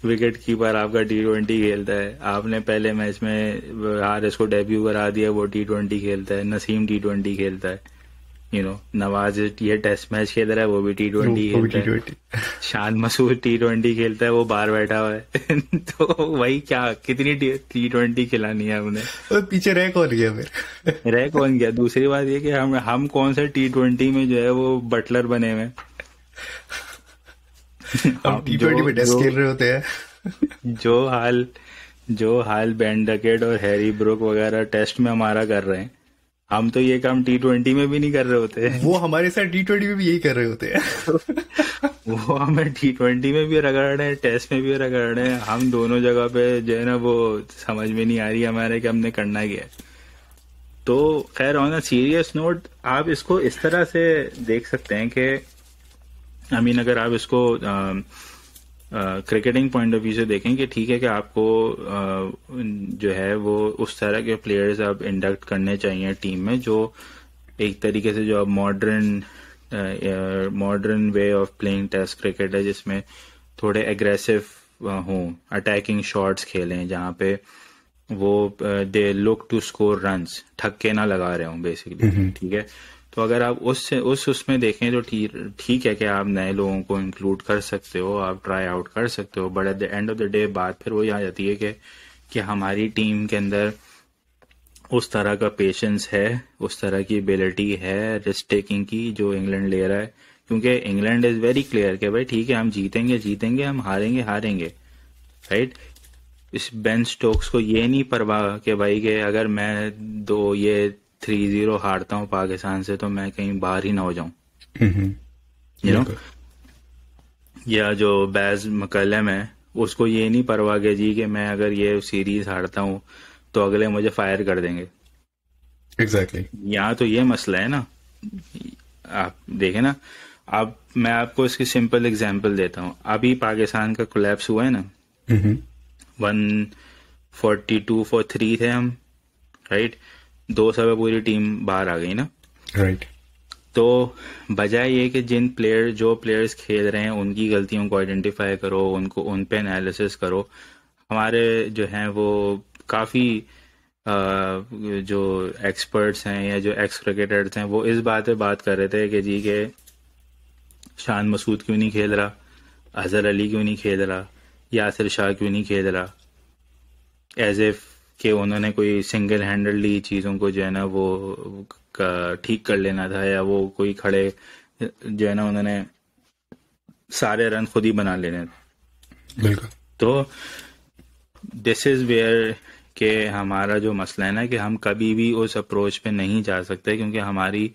विकेट कीपर आपका टी ट्वेंटी खेलता है आपने पहले मैच में हार को डेब्यू करा दिया वो टी ट्वेंटी खेलता है नसीम टी ट्वेंटी खेलता है यू नो नवाज ये टेस्ट मैच खेल रहा है वो भी टी ट्वेंटी शान मसूर टी ट्वेंटी खेलता है वो बाहर बैठा हुआ है तो वही क्या कितनी टी ट्वेंटी खिलानी है हमने तो पीछे रह कौन गया फिर रह कौन गया दूसरी बात ये कि हम हम कौन से टी ट्वेंटी में जो है वो बटलर बने हुए हम टी ट्वेंटी में टेस्ट खेल रहे होते हैं जो हाल जो हाल बैंड और हैरी ब्रुक वगैरह टेस्ट में हमारा कर रहे हैं हम तो ये काम टी ट्वेंटी में भी नहीं कर रहे होते वो हमारे साथ टी ट्वेंटी में भी यही कर रहे होते हैं वो हमें टी ट्वेंटी में भी रगड़ रहे हैं टेस्ट में भी रगड़ रहे हैं हम दोनों जगह पे जो है ना वो समझ में नहीं आ रही हमारे कि हमने करना क्या है तो खैर ऑन अ सीरियस नोट आप इसको इस तरह से देख सकते हैं कि आई मीन अगर आप इसको आ, क्रिकेटिंग पॉइंट ऑफ व्यू से देखें कि ठीक है कि आपको जो है वो उस तरह के प्लेयर्स आप इंडक्ट करने चाहिए टीम में जो एक तरीके से जो अब modern modern way of playing test cricket है जिसमें थोड़े एग्रेसिव हों अटैकिंग शॉट्स खेलें जहाँ पे वो they look to score run ठक्के ना लगा रहे हूँ बेसिकली ठीक है तो अगर आप उस उस उसमें देखें तो ठीक है कि आप नए लोगों को इंक्लूड कर सकते हो आप ट्राई आउट कर सकते हो but at the end of the day बात फिर वो आ जाती है कि कि हमारी टीम के अंदर उस तरह का पेशेंस है उस तरह की एबिलिटी है रिस्क टेकिंग की जो इंग्लैंड ले रहा है क्योंकि इंग्लैंड इज़ वेरी क्लियर कि भाई ठीक है हम जीतेंगे जीतेंगे हम हारेंगे हारेंगे राइट इस बेन स्टोक्स को ये नहीं परवाह कि भाई के अगर मैं दो ये थ्री जीरो हारता हूँ पाकिस्तान से तो मैं कहीं बाहर ही ना हो जाऊं यू नो या जो बैज मकलम है उसको ये नहीं परवाह के जी कि मैं अगर ये सीरीज हारता हूँ तो अगले मुझे फायर कर देंगे एग्जैक्टली exactly. यहाँ तो ये मसला है ना आप देखे ना अब मैं आपको इसकी सिंपल एग्जाम्पल देता हूँ अभी पाकिस्तान का कोलेप्स हुआ है ना one forty two for three थे हम राइट right? दो सौ पूरी टीम बाहर आ गई ना राइट right. तो बजाय ये कि जिन प्लेयर जो प्लेयर्स खेल रहे हैं उनकी गलतियों को आइडेंटिफाई करो उनको उन पे एनालिसिस करो हमारे जो हैं वो काफ़ी जो एक्सपर्ट्स हैं या जो एक्स क्रिकेटर्स हैं वो इस बात पे बात कर रहे थे कि जी के शान मसूद क्यों नहीं खेल रहा अजहर अली क्यों नहीं खेल रहा यासिर शाह क्यों नहीं खेल रहा एज एफ कि उन्होंने कोई सिंगल हैंडेडली चीज़ों को जो है ना वो ठीक कर लेना था या वो कोई खड़े जो है ना उन्होंने सारे रन खुद ही बना लेने तो दिस इज वेयर के हमारा जो मसला है ना कि हम कभी भी उस अप्रोच पे नहीं जा सकते क्योंकि हमारी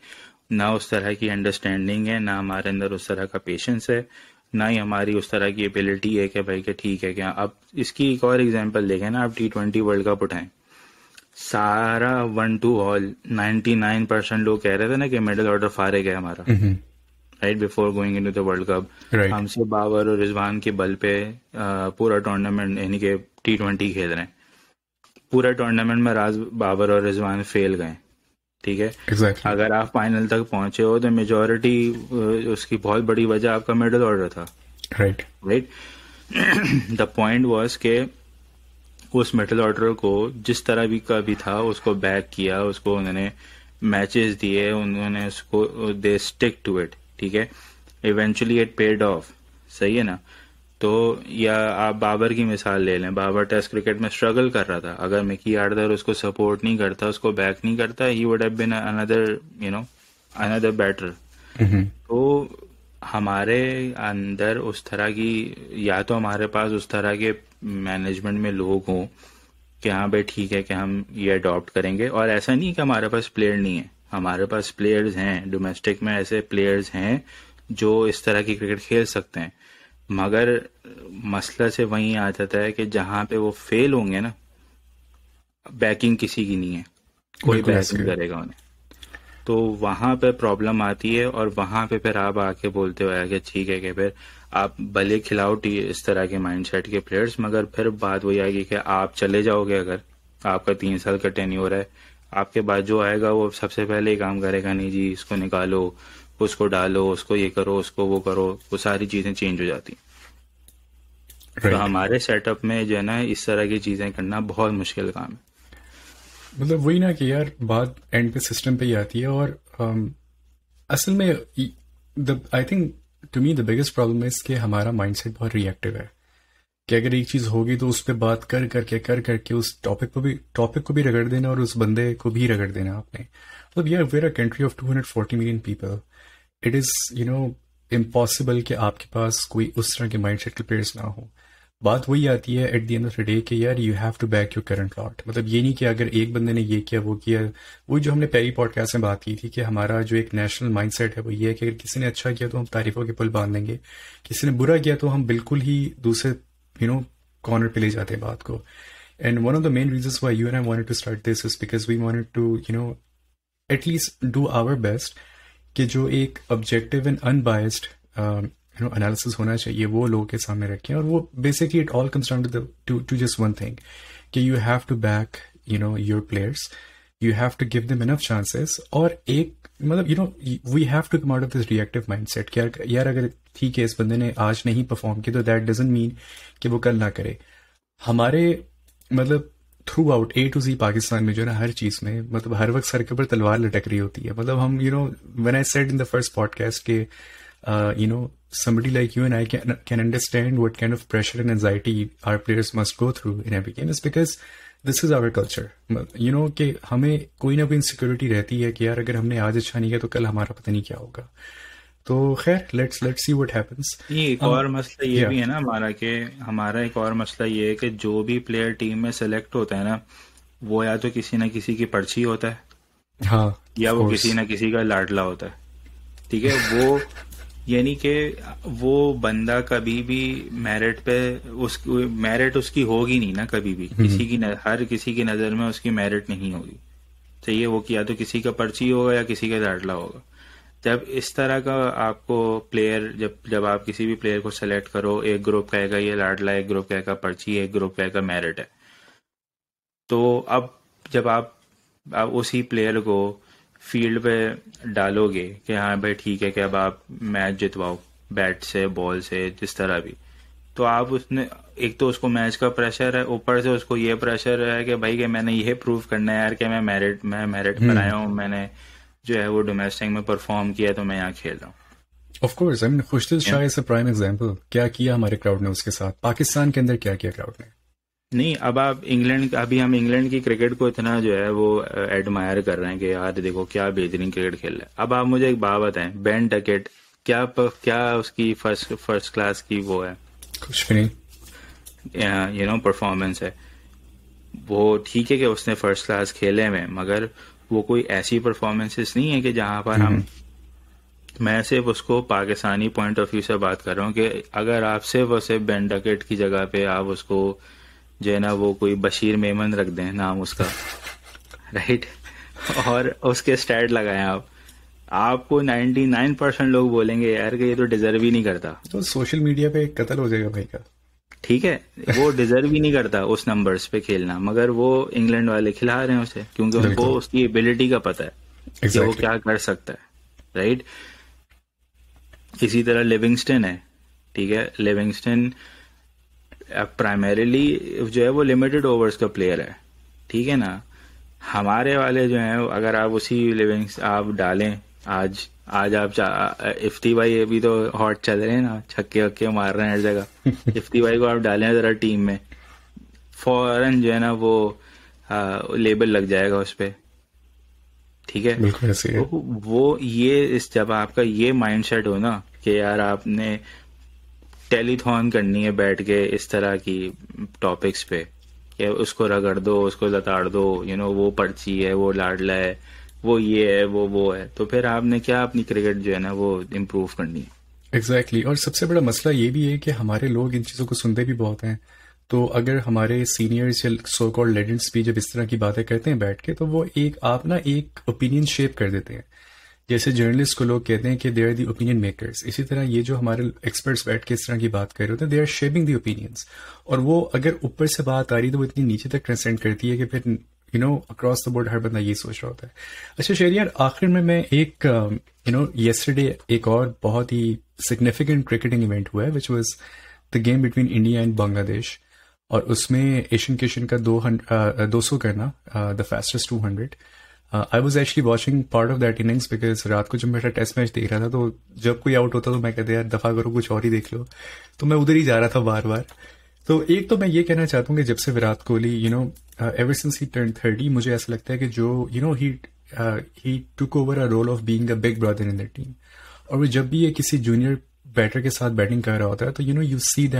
ना उस तरह की अंडरस्टैंडिंग है ना हमारे अंदर उस तरह का पेशेंस है ना ही हमारी उस तरह की एबिलिटी है कि भाई के ठीक है क्या आप इसकी एक और एग्जाम्पल देखें ना आप टी ट्वेंटी वर्ल्ड कप उठाएं सारा one two all ninety nine percent लोग कह रहे थे ना कि मेडल ऑर्डर फारे गए हमारा right before going into the world cup हमसे बाबर और रिजवान के बल पे पूरा टूर्नामेंट यानी कि टी ट्वेंटी खेल रहे हैं पूरा टूर्नामेंट में राज बाबर और रिजवान फेल गए ठीक है exactly. अगर आप फाइनल तक पहुंचे हो तो मेजोरिटी उसकी बहुत बड़ी वजह आपका मेडल ऑर्डर था right right the point was के उस मेडल ऑर्डर को जिस तरह भी का भी था उसको बैक किया उसको उन्होंने मैचेस दिए उन्होंने उसको दे स्टिक टू इट ठीक है इवेंचुअली इट पेड ऑफ सही है ना तो या आप बाबर की मिसाल ले लें बाबर टेस्ट क्रिकेट में स्ट्रगल कर रहा था अगर मिकी आर्डर उसको सपोर्ट नहीं करता उसको बैक नहीं करता he would have been another you know another batter तो हमारे अंदर उस तरह की या तो हमारे पास उस तरह के मैनेजमेंट में लोग हों कि हाँ भाई ठीक है कि हम ये अडॉप्ट करेंगे और ऐसा नहीं कि हमारे पास प्लेयर नहीं है हमारे पास प्लेयर्स हैं डोमेस्टिक में ऐसे प्लेयर्स हैं जो इस तरह की क्रिकेट खेल सकते हैं मगर मसला से वहीं आ जाता है कि जहां पे वो फेल होंगे ना बैकिंग किसी की नहीं है कोई बैकिंग करेगा उन्हें तो वहां पे प्रॉब्लम आती है और वहां पे फिर आप आके बोलते हो कि ठीक है कि फिर आप भले खिलाओ इस तरह के माइंडसेट के प्लेयर्स मगर फिर बात वही आएगी कि आप चले जाओगे अगर आपका तीन साल का टेन्योर है आपके बाद जो आएगा वो सबसे पहले ही काम करेगा नहीं जी इसको निकालो उसको डालो उसको ये करो उसको वो करो वो सारी चीजें चेंज हो जाती तो right. तो हमारे सेटअप में जो है ना इस तरह की चीजें करना बहुत मुश्किल काम है मतलब वही ना कि यार बात एंड पे सिस्टम पे ही आती है और um, असल में I think to me the biggest problem is कि हमारा माइंडसेट बहुत रिएक्टिव है कि अगर एक चीज होगी तो उस पर बात कर करके कर करके उस टॉपिक को भी टॉपिक को भी रगड़ देना और उस बंदे को भी रगड़ देना आपने मतलब यार where a country of two hundred forty million people it is you know impossible कि आपके पास कोई उस तरह के माइंड सेट के प्लेयर्स ना हो बात वही आती है at the end of the day कि यार you have to back your current lot मतलब ये नहीं कि अगर एक बंदे ने ये किया वो किया वो जो हमने पहली पॉडकास्ट में बात की थी कि हमारा जो एक नेशनल माइंडसेट है वो ये है कि अगर किसी ने अच्छा किया तो हम तारीफों के पुल बांध लेंगे किसी ने बुरा किया तो हम बिल्कुल ही दूसरे यू नो कॉर्नर पे ले जाते हैं बात को and one of the main reason why you and I want to start this is because we want to you know at least do our best कि जो एक objective and unbiased you know analysis होना चाहिए वो लोगों के सामने रखें और वो basically it all concern to to just one thing कि you have to back you know your players you have to give दम इनफ चांसेस और एक मतलब you know we have to come out of this reactive mindset कि यार यार अगर ठीक है इस बंदे ने आज नहीं परफॉर्म किया तो दैट डजेंट मीन कि वो कल ना करे हमारे मतलब throughout A to Z Pakistan में जो है ना हर चीज में मतलब हर वक्त सर के ऊपर तलवार लटक रही होती है मतलब हम you know when I said in the first podcast के you know Sami like you and I can understand what kind of pressure and anxiety our players must go through in every game is because this is our culture you know कि हमें कोई ना कोई insecurity रहती है कि यार अगर हमने आज अच्छा नहीं किया तो कल हमारा पता नहीं क्या होगा तो खैर let's let's see what happens ये एक um, और मसला ये yeah. भी है ना हमारा के हमारा एक और मसला ये है कि जो भी प्लेयर टीम में सेलेक्ट होता है ना वो या तो किसी ना किसी की पर्ची होता है हाँ या वो किसी ना किसी का लाडला होता है ठीक है वो यानी कि वो बंदा कभी भी मेरिट पे उस मेरिट उसकी होगी नहीं ना कभी भी किसी की हर किसी की नजर में उसकी मेरिट नहीं होगी चाहिए वो किया तो किसी का पर्ची होगा या किसी का लाडला होगा जब इस तरह का आपको प्लेयर जब जब आप किसी भी प्लेयर को सेलेक्ट करो एक ग्रुप कहेगा ये लाडला एक ग्रुप कहेगा पर्ची एक ग्रुप कहेगा मेरिट है तो अब जब आप आप उसी प्लेयर को फील्ड पे डालोगे कि हाँ भाई ठीक है कि अब आप मैच जितवाओ बैट से बॉल से जिस तरह भी तो आप उसने एक तो उसको मैच का प्रेशर है ऊपर से उसको ये प्रेशर है कि भाई कि मैंने ये प्रूव करना है यार कि मैं मेरिट मैं मेरिट पर आया हूँ मैंने जो है वो डोमेस्टिक में परफॉर्म किया तो मैं यहाँ खेल रहा हूँ of course I mean Khushdil Shah is a prime example क्या किया हमारे क्राउड ने उसके साथ पाकिस्तान के अंदर क्या किया क्राउड ने नहीं अब आप इंग्लैंड अभी हम इंग्लैंड की क्रिकेट को इतना जो है वो एडमायर कर रहे हैं कि यार देखो क्या बेहतरीन क्रिकेट खेल रहे हैं अब आप मुझे एक बात बताएं बैन टकेट क्या क्या उसकी फर्स्ट फर्स्ट क्लास की वो है कुछ भी नहीं यू नो परफॉर्मेंस है वो ठीक है कि उसने फर्स्ट क्लास खेले में मगर वो कोई ऐसी परफॉर्मेंसेस नहीं है कि जहां पर हम हम्म। मैं सिर्फ उसको पाकिस्तानी पॉइंट ऑफ व्यू से बात कर रहा हूँ कि अगर आप सिर्फ और सिर्फ बेन डकेट की जगह पे आप उसको जो है ना वो कोई बशीर मेमन रख दें नाम उसका राइट और उसके स्टैट लगाए आप आपको 99 परसेंट लोग बोलेंगे यार कि ये तो डिजर्व ही नहीं करता तो सोशल मीडिया पे कत्ल हो जाएगा भाई का ठीक है वो डिजर्व ही नहीं करता उस नंबर्स पे खेलना मगर वो इंग्लैंड वाले खिला रहे हैं उसे क्योंकि उनको उसकी एबिलिटी का पता है exactly. कि वो क्या कर सकता है राइट इसी तरह लिविंगस्टन है ठीक है लिविंगस्टन प्राइमरीली जो है वो लिमिटेड ओवर्स का प्लेयर है ठीक है ना हमारे वाले जो हैं अगर आप उसी लिविंग आप डालें आज आज आप इफ्ती भाई अभी तो हॉट चल रहे हैं ना छक्के वक्के मार रहे हैं हर जगह इफ्ती भाई को आप डालें जरा टीम में फौरन जो है ना वो आ, लेबल लग जाएगा उस पर ठीक है बिल्कुल ऐसे तो वो ये इस जब आपका ये माइंडसेट हो ना कि यार आपने टेलीथॉन करनी है बैठ के इस तरह की टॉपिक्स पे कि उसको रगड़ दो उसको लताड़ दो यू नो वो पर्ची है वो लाडला है वो ये है वो वो है तो फिर आपने क्या अपनी क्रिकेट जो है ना वो इम्प्रूव करनी है एग्जैक्टली exactly. और सबसे बड़ा मसला ये भी है कि हमारे लोग इन चीज़ों को सुनते भी बहुत हैं तो अगर हमारे सीनियर्स या सो कॉल लेजेंड्स भी जब इस तरह की बातें करते हैं बैठ के तो वो एक आप ना एक ओपिनियन शेप कर देते हैं जैसे जर्नलिस्ट को लोग कहते हैं कि they are the opinion makers इसी तरह ये जो हमारे एक्सपर्ट्स बैठ के इस तरह की बात कर रहे होते हैं they are shaping the opinions और वो अगर ऊपर से बात आ रही है तो वो इतनी नीचे तक ट्रांसेंड करती है कि फिर you know across the board हर बंदा ये सोच रहा होता है अच्छा शेर यार आखिर में मैं एक यू नो येस्टरडे एक और बहुत ही सिग्निफिकेंट क्रिकेटिंग इवेंट हुआ है which was the game between India and Bangladesh और उसमें एशियन किशन का दो हंड्रेड uh, uh, दो सौ करना the fastest two hundred I was actually watching part of that innings because रात को जब मेरा टेस्ट मैच देख रहा था तो जब कोई आउट होता तो मैं कहते यार दफा करो कुछ और ही देख लो तो मैं उधर ही जा रहा था बार बार So, एक तो मैं ये कहना चाहता हूँ कि जब से Virat uh, he you know ever since he turn thirty मुझे ऐसा लगता है कि जो you know he he took over a role of being a big brother in the team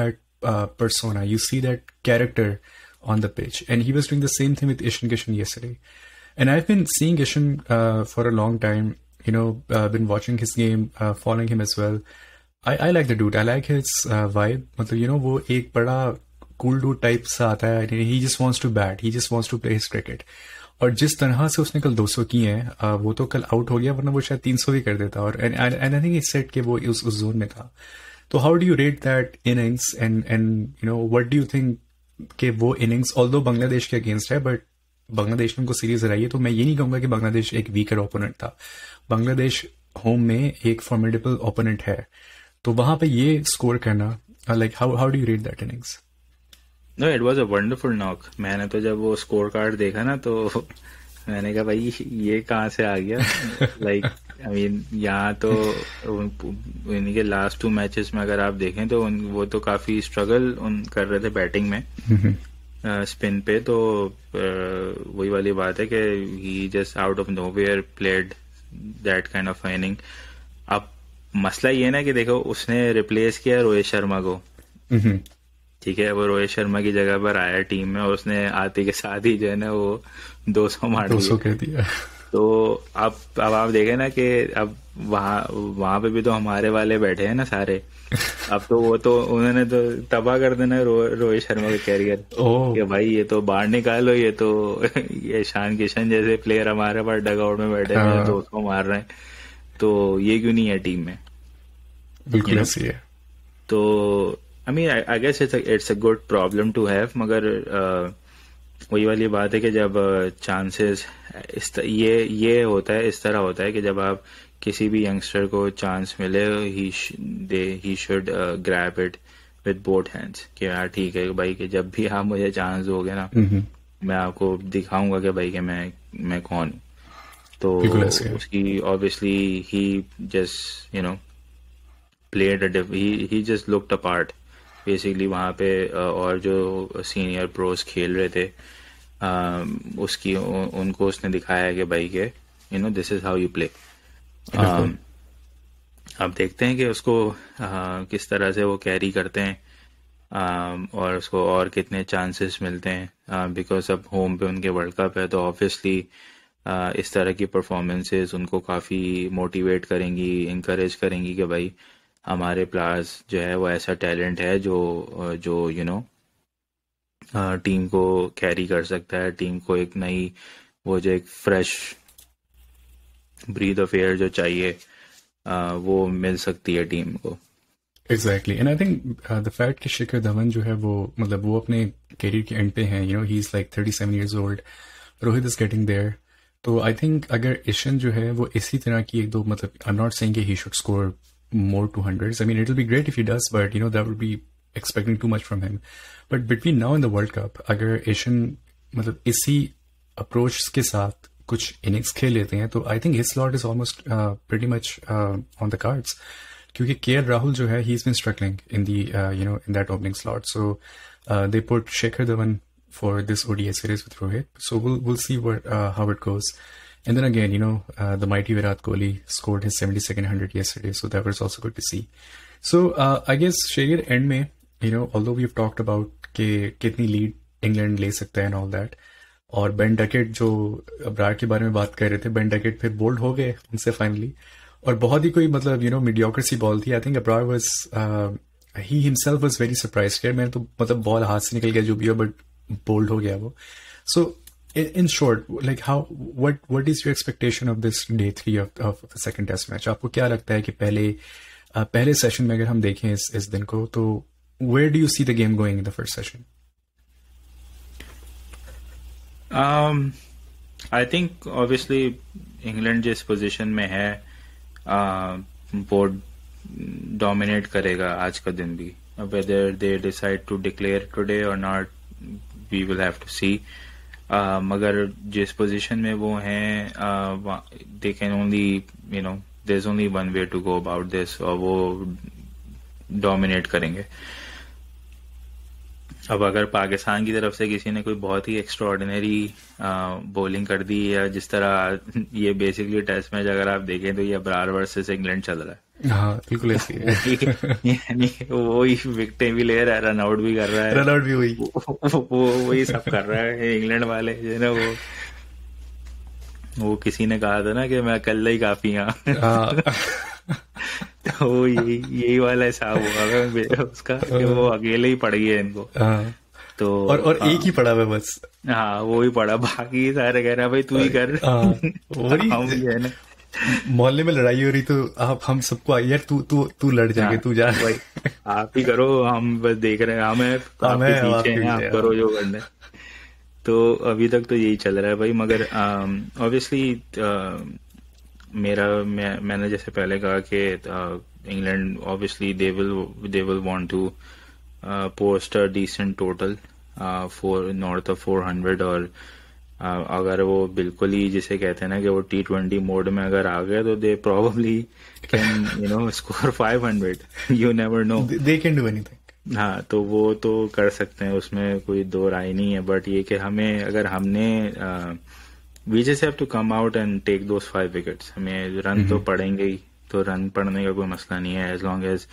और persona you see that character on the pitch and he was doing the same thing with ishan kishan yesterday and i've been seeing ishan uh, for a long time you know I uh, have been watching his game following him as well I I like the dude I like his vibe मतलब you you know know, वो एक बड़ा cool डूट type सा आता है he just wants to bat he just wants to play his cricket और जिस तरह से उसने कल 200 किए हैं uh, वो तो कल आउट हो गया वरना वो शायद 300 भी कर देता और and I think it set के वो उस उस जोन में था तो how do you rate that innings and and you know what do you think के वो इनिंग्स ऑल दो बांग्लादेश के अगेंस्ट है बट बांग्लादेश ने उनको सीरीज हराई है तो मैं ये नहीं कहूंगा कि बांग्लादेश एक वीकर ओपोनेंट था बांग्लादेश होम में एक फॉर्मेडेबल ओपोनेंट है तो वहां पे ये स्कोर करना like how how do read that innings no it was a wonderful knock मैंने तो जब वो स्कोर कार्ड देखा ना तो मैंने कहा भाई ये कहाँ से आ गया लाइक आई मीन यहाँ तो इन्हीं के लास्ट टू मैचेस में अगर आप देखें तो उन वो तो काफी स्ट्रगल उन कर रहे थे बैटिंग में स्पिन mm-hmm. uh, पे तो uh, वही वाली बात है कि he just out of nowhere played that kind of inning अब मसला ये ना कि देखो उसने रिप्लेस किया रोहित शर्मा को ठीक है वो रोहित शर्मा की जगह पर आया टीम में और उसने आते के साथ ही जो है ना वो 200 मार 200 कह दिया तो अब अब आप देखे ना कि अब वहां वहां पे भी तो हमारे वाले बैठे हैं ना सारे अब तो वो तो उन्होंने तो तबाह कर देना रो, रोहित शर्मा का कैरियर कि भाई ये तो बाहर निकालो ये तो ये शान किशन जैसे प्लेयर हमारे पास डगआउट में बैठे हैं हाँ। दो सौ मार रहे हैं तो ये क्यों नहीं है टीम में बिल्कुल ऐसी है तो I mean I guess it's it's a good problem to have मगर uh, वही वाली बात है कि जब चांसेस uh, इस ये ये होता है इस तरह होता है कि जब आप किसी भी यंगस्टर को चांस मिले he they he should grab it with both hands कि यार हाँ, ठीक है भाई कि जब भी आप मुझे चांस दोगे ना मैं आपको दिखाऊंगा कि भाई कि मैं मैं कौन हूँ तो उसकी obviously he just you know played he just looked a part basically वहाँ पे और जो सीनियर प्रोस खेल रहे थे उसकी उ, उनको उसने दिखाया कि भाई के you know this is how you play अब देखते हैं कि उसको आ, किस तरह से वो कैरी करते हैं आ, और उसको और कितने चांसेस मिलते हैं बिकॉज अब होम पे उनके वर्ल्ड कप है तो ऑब्वियसली इस तरह की परफॉर्मेंसेस उनको काफ़ी मोटिवेट करेंगी इंकरेज करेंगी कि भाई हमारे प्लायर्स जो है वो ऐसा टैलेंट है जो जो यू नो टीम को कैरी कर सकता है टीम को एक नई वो जो एक फ्रेश ब्रीथ ऑफ एयर जो चाहिए वो मिल सकती है टीम को exactly and I think the fact कि शिखर धवन जो है वो मतलब वो अपने करियर के एंड पे हैं you know he is like thirty seven years old Rohit is getting there तो आई थिंक अगर इशन जो है वो इसी तरह की एक दो मतलब I am not saying he should score more two hundred I mean it will be great if he does but you know that will be expecting too much from him but between now in the world cup अगर Asian मतलब इसी approach के साथ कुछ innings खेल लेते हैं तो I think his lot is almost very much on the cards क्योंकि के एल राहुल जो है he is been struggling in the you know in that opening slot so they put Shekhar Dhawan for this ODI series with Rohit. So we'll we'll see what uh, how it goes. And then again, you know, uh, the mighty Virat Kohli scored his 72nd 100 yesterday, so that was also good to see. So uh, I guess Sharir end May, you know, although we've talked about के कितनी lead England lay, सकता and all that, और Ben Duckett जो Broad के बारे में बात कर रहे थे बेन डकेट फिर बोल्ड हो गए उनसे फाइनली और बहुत ही कोई मतलब यू नो मीडियोक्रेसी बॉल थी I think abroad was he himself was very surprise किया मैंने तो मतलब बॉल हाथ से निकल गया जो भी हो बट बोल्ड हो गया वो so in short like how what what is your expectation of this day three second test match आपको क्या लगता है कि पहले पहले सेशन में अगर हम देखें इस इस दिन को तो where do you see the game going in the first session I think obviously England जिस पोजीशन में है बोर्ड डोमिनेट करेगा आज का दिन भी whether they decide to declare today और not we will have to see मगर जिस पोजीशन में वो हैं they can only you know there is only one way to go about this और वो डोमिनेट करेंगे अब अगर पाकिस्तान की तरफ से किसी ने कोई बहुत ही एक्स्ट्रॉर्डिनरी बॉलिंग uh, कर दी या जिस तरह ये बेसिकली टेस्ट मैच अगर आप देखें तो ये अबरार वर्सेस इंग्लैंड चल रहा है हाँ, बिल्कुल ऐसी है वही विकटे भी ले रहा है रन आउट भी कर रहा है रन आउट भी वही वो वही सब कर रहा है इंग्लैंड वाले जो ना वो वो किसी ने कहा था ना कि मैं कल ही काफी हाँ तो यही यही वाला हिसाब हुआ उसका कि वो अकेले ही पड़ गए इनको हाँ। तो और और हाँ, एक ही पड़ा है बस हाँ वो ही पड़ा बाकी सारे कह रहे हैं भाई तू ही हाँ। कर वही है ना मोहल्ले में लड़ाई हो रही तो आप हम सबको यार तू तू तू लड़ जाके हाँ, तू जा भाई आप ही करो हम बस देख रहे हैं हमें तो आप, आप करो जो करना तो अभी तक तो यही चल रहा है भाई मगर ऑब्वियसली मेरा मैं मैंने जैसे पहले कहा कि England obviously they will they will want to post a decent total for north of four hundred और अगर वो बिल्कुल ही जिसे कहते हैं ना कि वो टी ट्वेंटी मोड में अगर आ गए तो they probably can you know score five hundred you never know they can do anything हाँ तो वो तो कर सकते हैं उसमें कोई दो राय नहीं है बट ये कि हमें अगर हमने we just have to come out and take those five wickets हमें रन तो mm-hmm. पड़ेंगे ही तो रन पड़ने का कोई मसला नहीं है एज लॉन्ग एज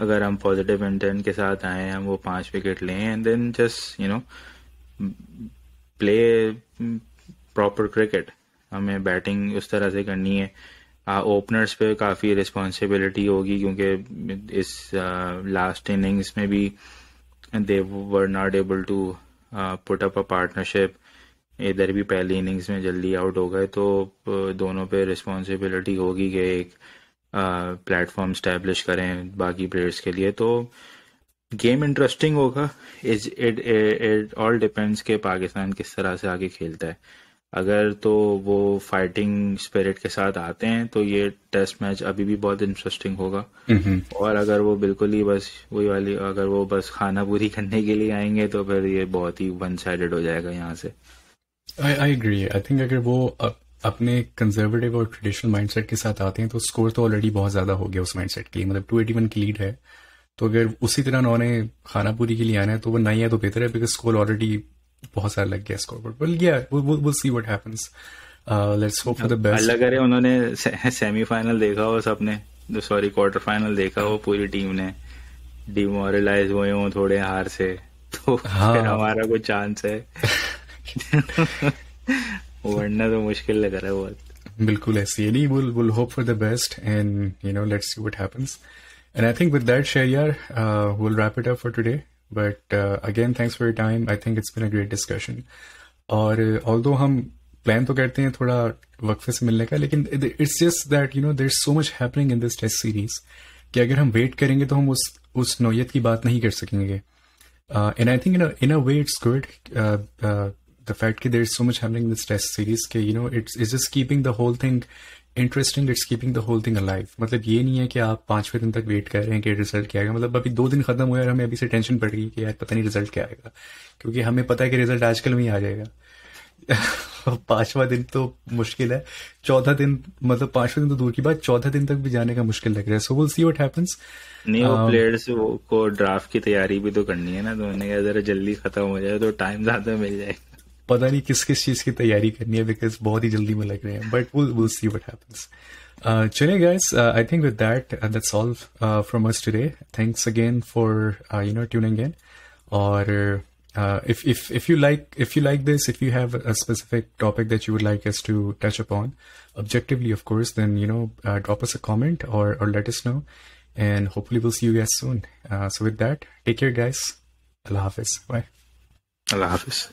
अगर हम पॉजिटिव इंटेंट के साथ आए हम वो पांच विकेट लें and then just you know play proper cricket हमें बैटिंग उस तरह से करनी है ओपनर्स पे काफ़ी रिस्पॉन्सिबिलिटी होगी क्योंकि इस लास्ट इनिंग्स में भी they were not able to put up a partnership इधर भी पहली इनिंग्स में जल्दी आउट हो गए तो दोनों पे रिस्पॉन्सिबिलिटी होगी कि एक प्लेटफॉर्म स्टैब्लिश करें बाकी प्लेयर्स के लिए तो uh, गेम इंटरेस्टिंग होगा is it it all depends के पाकिस्तान किस तरह से आगे खेलता है अगर तो वो फाइटिंग स्पिरिट के साथ आते हैं तो ये टेस्ट मैच अभी भी बहुत इंटरेस्टिंग होगा और अगर वो बिल्कुल ही बस वही वाली अगर वो बस खाना पूरी करने के लिए आएंगे तो फिर ये बहुत ही वन साइडेड हो जाएगा यहाँ से आई एग्री आई थिंक अगर वो अप, अपने कंजर्वेटिव और ट्रेडिशनल माइंडसेट के साथ आते हैं तो स्कोर तो ऑलरेडी बहुत ज्यादा हो गया उस माइंडसेट के लिए मतलब 281 की लीड है तो अगर उसी तरह उन्होंने खाना पूरी के लिए आना है तो वो नहीं है तो बेहतर है बिकॉज स्कोर ऑलरेडी बहुत सारा लग गया score but we'll or we'll see what happens let's hope for the best Allah करे उन्होंने से, सेमीफाइनल देखा हो सबने सॉरी क्वार्टर फाइनल देखा हो पूरी टीम ने डिमोरलाइज हुए हो थोड़े हार से तो हाँ। फिर हमारा कोई चांस है वरना तो मुश्किल लग रहा है बहुत बिल्कुल ऐसी है नहीं we'll we'll hope for the best and you know let's see what happens And I think with that, Shayyar, uh, we'll wrap it up for today. But uh, again, thanks for your time. I think it's been a great discussion. Or uh, although we plan to get to work for some work, it's just that, you know, there's so much happening in this test series. कि अगर हम wait करेंगे तो हम उस उस नोयत की बात नहीं कर सकेंगे and I think in in a way it's good the fact कि there is so much happening this test series के you know it's is just keeping the whole interesting it's keeping the whole thing life मतलब ये नहीं है कि आप पांचवें दिन तक वेट कर रहे हैं कि रिजल्ट क्या आएगा मतलब अभी दो दिन खत्म हुए और हमें अभी से टेंशन पड़ गई कि यार पता नहीं रिजल्ट क्या आएगा क्योंकि हमें पता है कि रिजल्ट आजकल में ही आ जाएगा पांचवा दिन तो मुश्किल है चौदह दिन मतलब पांचवा दिन तो दूर की बात चौदह दिन तक भी जाने का मुश्किल लग रहा है so we'll see what happens नहीं वो प्लेयर्स um, को ड्राफ्ट की तैयारी भी तो करनी है ना तो मैंने कहा जरा जल्दी खत्म हो जाए तो टाइम ज्यादा मिल जाएगा पता नहीं किस किस चीज़ की तैयारी करनी है बिकॉज बहुत ही जल्दी में लग रहे हैं but we'll we'll see what happens Uh, Chile guys, uh, I think with that, uh, that's all uh, from us today. Thanks again for uh, you know tuning in. Or uh, if if if you like if you like this, if you have a specific topic that you would like us to touch upon, objectively, of course, then you know uh, drop us a comment or or let us know, and hopefully we'll see you guys soon. Uh, so with that, take care, guys. Allah Hafiz. Bye. Allah Hafiz.